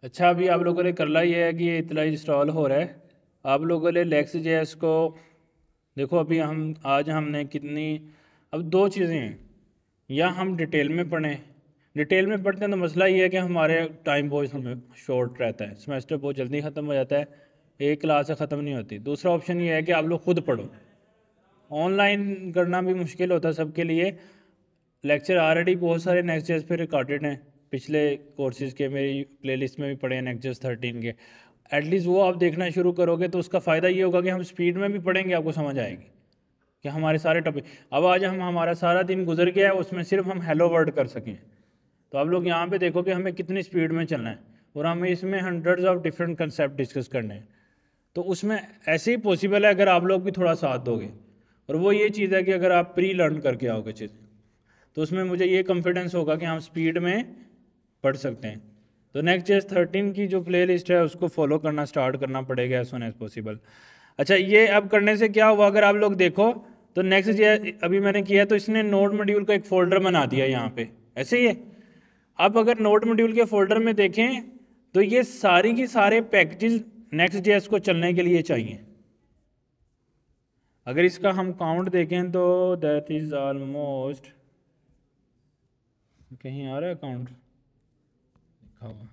अच्छा अभी आप लोगों ने करना ये है कि ये इतना इंस्टॉल हो रहा है आप लोगों ने लेक्स जे को देखो अभी हम आज हमने कितनी अब दो चीज़ें हैं या हम डिटेल में पढ़ें डिटेल में पढ़ते हैं तो मसला ये है कि हमारे टाइम बहुत हमें शॉर्ट रहता है सेमेस्टर बहुत जल्दी ख़त्म हो जाता है एक क्लास से ख़त्म नहीं होती दूसरा ऑप्शन ये है कि आप लोग खुद पढ़ो ऑनलाइन करना भी मुश्किल होता है सबके लिए लेक्चर ऑलरेडी बहुत सारे नेक्स्ट डेज पर रिकॉर्डेड हैं पिछले कोर्सेज के मेरी प्लेलिस्ट में भी पढ़े हैं नेक्जस थर्टीन के एटलीस्ट वो आप देखना शुरू करोगे तो उसका फ़ायदा ये होगा कि हम स्पीड में भी पढ़ेंगे आपको समझ आएगी कि हमारे सारे टॉपिक अब आज हम हमारा सारा दिन गुजर गया है उसमें सिर्फ हम हेलो वर्ड कर सकें तो आप लोग यहाँ पे देखो कि हमें कितनी स्पीड में चलना है और हमें इसमें hundreds of different concept discuss करने हैं तो उसमें ऐसे ही पॉसिबल है अगर आप लोग भी थोड़ा साथ दोगे और वो ये चीज़ है कि अगर आप प्री लर्न करके आओगे चीज़ तो उसमें मुझे ये कॉन्फिडेंस होगा कि हम स्पीड में पढ़ सकते हैं तो नेक्स्ट एज थर्टीन की जो प्ले लिस्ट है उसको फॉलो करना स्टार्ट करना पड़ेगा एज सुन एज पॉसिबल अच्छा ये अब करने से क्या हुआ अगर आप लोग देखो तो नेक्स्ट जे अभी मैंने किया तो इसने नोट मॉड्यूल का एक फ़ोल्डर बना दिया यहाँ पे ऐसे ही है आप अगर नोट मॉड्यूल के फोल्डर में देखें तो ये सारी की सारे पैकेजेस नेक्स्ट जे को चलने के लिए चाहिए अगर इसका हम काउंट देखें तो दैट इज़ ऑलमोस्ट कहीं आ रहा है काउंट comma.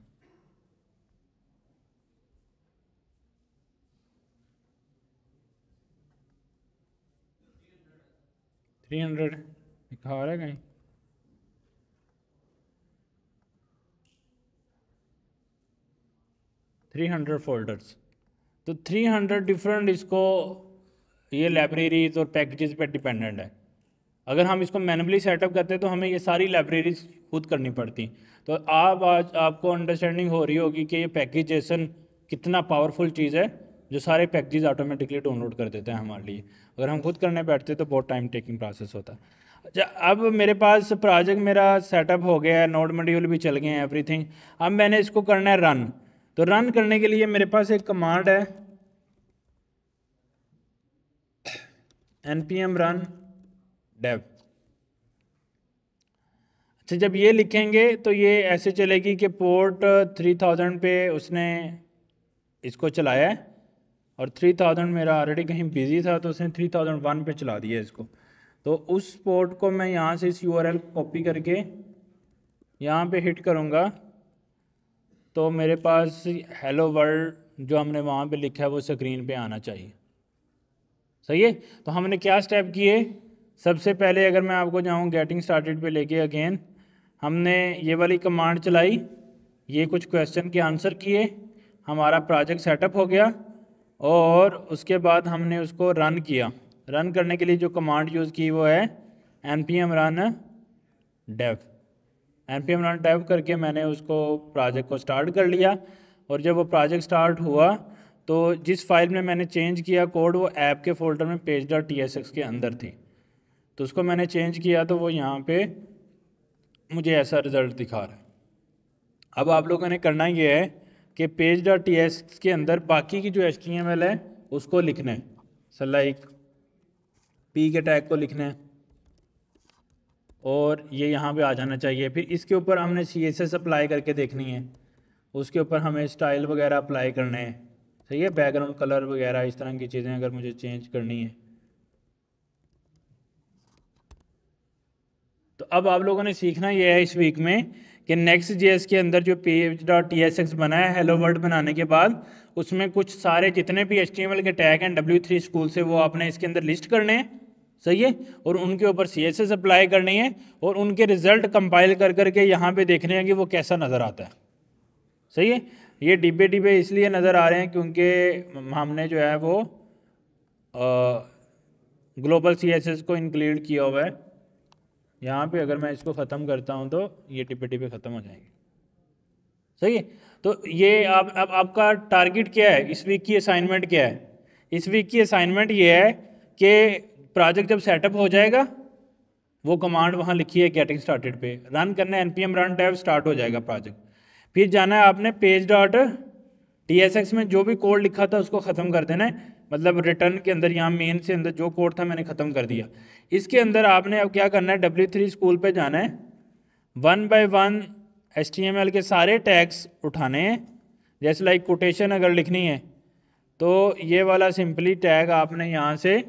थ्री हंड्रेड लिखा रहा है कहीं थ्री हंड्रेड फोल्डर्स तो थ्री हंड्रेड डिफरेंट इसको ये लाइब्रेरीज और पैकेजेस पे डिपेंडेंट है अगर हम इसको मैनुअली सेटअप करते हैं तो हमें ये सारी लाइब्रेरीज खुद करनी पड़ती तो आप आज आपको अंडरस्टैंडिंग हो रही होगी कि ये पैकेज जैसन कितना पावरफुल चीज़ है जो सारे पैकेजेस ऑटोमेटिकली डाउनलोड कर देते हैं हमारे लिए अगर हम खुद करने बैठते तो बहुत टाइम टेकिंग प्रोसेस होता अच्छा अब मेरे पास प्रोजेक्ट मेरा सेटअप हो गया है नोट मॉड्यूल भी चल गए हैं एवरीथिंग अब मैंने इसको करना है रन तो रन करने के लिए मेरे पास एक कमांड है N P M run dev अच्छा जब ये लिखेंगे तो ये ऐसे चलेगी कि पोर्ट थ्री थाउजेंड पे उसने इसको चलाया है और थ्री थाउजेंड मेरा ऑलरेडी कहीं बिजी था तो उसने थ्री थाउजेंड वन पे चला दिया इसको तो उस पोर्ट को मैं यहाँ से इस यू कॉपी करके यहाँ पे हिट करूँगा तो मेरे पास हेलो वर्ल्ड जो हमने वहाँ पे लिखा है वो स्क्रीन पे आना चाहिए सही है तो हमने क्या स्टेप किए सबसे पहले अगर मैं आपको जाऊँ गेटिंग स्टार्टेड पे लेके अगेन हमने ये वाली कमांड चलाई ये कुछ क्वेश्चन के आंसर किए हमारा प्रोजेक्ट सेटअप हो गया और उसके बाद हमने उसको रन किया रन करने के लिए जो कमांड यूज़ की वो है N P M run dev N P M run dev करके मैंने उसको प्रोजेक्ट को स्टार्ट कर लिया और जब वो प्रोजेक्ट स्टार्ट हुआ तो जिस फाइल में मैंने चेंज किया कोड वो ऐप के फोल्डर में page dot T S X के अंदर थी तो उसको मैंने चेंज किया तो वो यहाँ पे मुझे ऐसा रिज़ल्ट दिखा रहा है अब आप लोगों ने करना ये है कि पेज डॉट टी एस के अंदर बाकी की जो एच टी एम एल है उसको लिखना है सर लाइक पी के टैग को लिखना है और ये यहाँ पे आ जाना चाहिए फिर इसके ऊपर हमने सी एस एस अप्लाई करके देखनी है उसके ऊपर हमें स्टाइल वगैरह अप्लाई करने हैं सही है बैकग्राउंड कलर वगैरह इस तरह की चीज़ें अगर मुझे चेंज करनी है तो अब आप लोगों ने सीखना यह है इस वीक में कि नेक्स्ट जेएस के अंदर जो P H dot T S X बनाया हैलो वर्ल्ड बनाने के बाद उसमें कुछ सारे जितने भी एच टी एम एल के टैग हैं डब्ल्यू थ्री स्कूल से वो आपने इसके अंदर लिस्ट करने हैं सही है और उनके ऊपर सी एस एस अप्लाई करनी है और उनके रिजल्ट कंपाइल कर करके यहाँ पे देखने हैं कि वो कैसा नज़र आता है सही है ये डिब्बे डिब्बे इसलिए नज़र आ रहे हैं क्योंकि हमने जो है वो ग्लोबल सी एस एस को इंक्लूड किया हुआ है यहाँ पे अगर मैं इसको ख़त्म करता हूँ तो ये टिपे टिपे ख़त्म हो जाएंगे सही है तो ये आप अब आपका टारगेट क्या है इस वीक की असाइनमेंट क्या है इस वीक की असाइनमेंट ये है कि प्रोजेक्ट जब सेटअप हो जाएगा वो कमांड वहाँ लिखी है गेटिंग स्टार्टेड पे रन करना N P M run tab start हो जाएगा प्रोजेक्ट फिर जाना है आपने page dot T S X में जो भी कोड लिखा था उसको ख़त्म कर देना है मतलब रिटर्न के अंदर यहाँ मेन से अंदर जो कोड था मैंने ख़त्म कर दिया इसके अंदर आपने अब क्या करना है डब्ल्यू थ्री स्कूल पर जाना है वन बाय वन एल के सारे टैक्स उठाने हैं जैसे लाइक कोटेशन अगर लिखनी है तो ये वाला सिंपली टैग आपने यहाँ से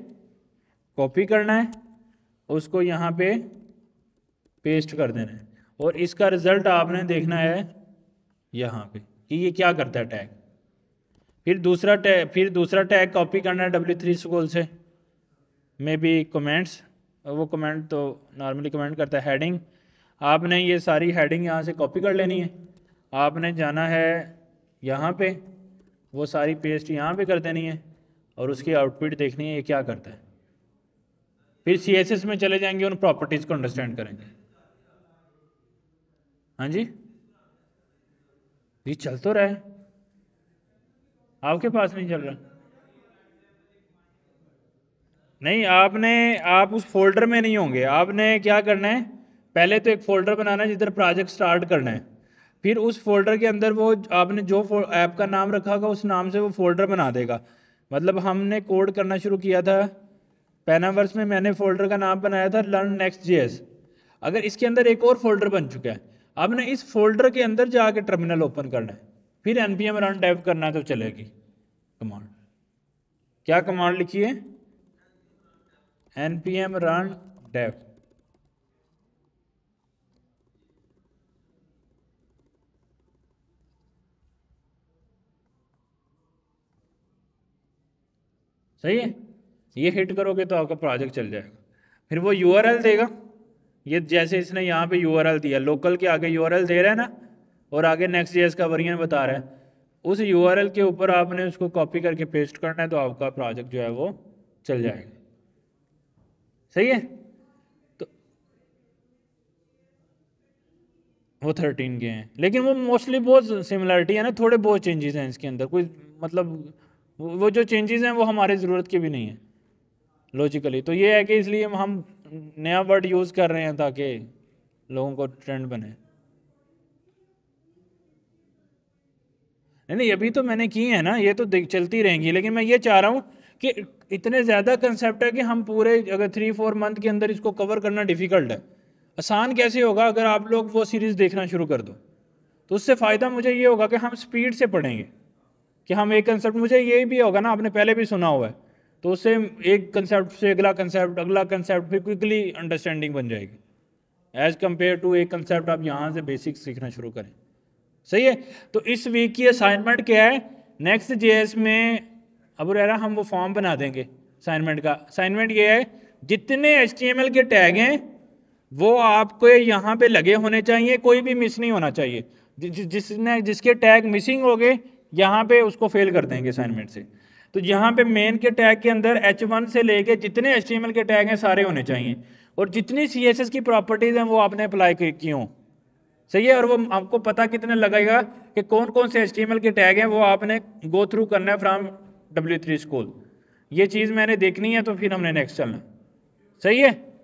कॉपी करना है उसको यहाँ पे पेस्ट कर देना है और इसका रिज़ल्ट आपने देखना है यहाँ पे कि ये क्या करता है टैग फिर दूसरा टैग फिर दूसरा टैग कॉपी करना है डब्ल्यू थ्री स्कूल से मे बी कमेंट्स वो कमेंट तो नॉर्मली कमेंट करता है हेडिंग आपने ये सारी हेडिंग यहाँ से कॉपी कर लेनी है आपने जाना है यहाँ पे वो सारी पेस्ट यहाँ पे कर देनी है और उसकी आउटपुट देखनी है ये क्या करता है फिर एस में चले जाएंगे उन प्रॉपर्टीज़ को अंडरस्टैंड करेंगे हाँ जी ये चल तो रहा है आपके पास नहीं चल रहा नहीं आपने आप उस फोल्डर में नहीं होंगे आपने क्या करना है पहले तो एक फोल्डर बनाना है जिधर प्रोजेक्ट स्टार्ट करना है फिर उस फोल्डर के अंदर वो आपने जो ऐप का नाम रखा होगा उस नाम से वो फोल्डर बना देगा मतलब हमने कोड करना शुरू किया था पैनावर्स में मैंने फोल्डर का नाम बनाया था लर्न नेक्स्ट जेएस अगर इसके अंदर एक और फोल्डर बन चुका है आपने इस फोल्डर के अंदर जाके टर्मिनल ओपन करना है फिर N P M run type करना है तो चलेगी कमांड क्या कमांड लिखिए N P M run dev सही है ये हिट करोगे तो आपका प्रोजेक्ट चल जाएगा फिर वो यूआरएल देगा ये जैसे इसने यहाँ पे यू दिया लोकल के आगे यू दे रहा है ना और आगे नेक्स्ट जेस का वरियन बता रहा है उस यू के ऊपर आपने उसको कॉपी करके पेस्ट करना है तो आपका प्रोजेक्ट जो है वो चल जाएगा सही है तो वो थर्टीन के हैं लेकिन वो मोस्टली बहुत सिमिलरिटी है ना थोड़े बहुत चेंजेस हैं इसके अंदर कोई मतलब वो जो चेंजेस हैं वो हमारे ज़रूरत के भी नहीं हैं लॉजिकली तो ये है कि इसलिए हम नया वर्ड यूज़ कर रहे हैं ताकि लोगों को ट्रेंड बने नहीं नहीं अभी तो मैंने की है ना ये तो चलती रहेंगी लेकिन मैं ये चाह रहा हूँ कि इतने ज़्यादा कंसेप्ट है कि हम पूरे अगर थ्री फोर मंथ के अंदर इसको कवर करना डिफ़िकल्ट है आसान कैसे होगा अगर आप लोग वो सीरीज़ देखना शुरू कर दो तो उससे फ़ायदा मुझे ये होगा कि हम स्पीड से पढ़ेंगे कि हम एक कंसेप्ट मुझे ये भी होगा ना आपने पहले भी सुना हुआ है तो उससे एक कंसेप्ट से अगला कंसेप्ट अगला कंसेप्ट फिर क्विकली अंडरस्टैंडिंग बन जाएगी एज़ कम्पेयर टू एक कंसेप्ट आप यहाँ से बेसिक सीखना शुरू करें सही है तो इस वीक की असाइनमेंट क्या है नेक्स्ट जेएस में अब रहा हम वो फॉर्म बना देंगे असाइनमेंट का असाइनमेंट ये है जितने एच के टैग हैं वो आपको यहाँ पे लगे होने चाहिए कोई भी मिस नहीं होना चाहिए जिसने जिसके टैग मिसिंग हो गए यहाँ पे उसको फेल कर देंगे असाइनमेंट से तो यहाँ पे मेन के टैग के अंदर एच वन से लेके जितने एच के टैग हैं सारे होने चाहिए और जितनी सी की प्रॉपर्टीज़ हैं वो आपने अप्लाई की हों सही है और वो आपको पता कितने लगेगा कि कौन कौन से एच के टैग हैं वो आपने गो थ्रू करना है फ्राम डब्ल्यू थ्री स्कूल ये चीज़ मैंने देखनी है तो फिर हमने नेक्स्ट चलना सही है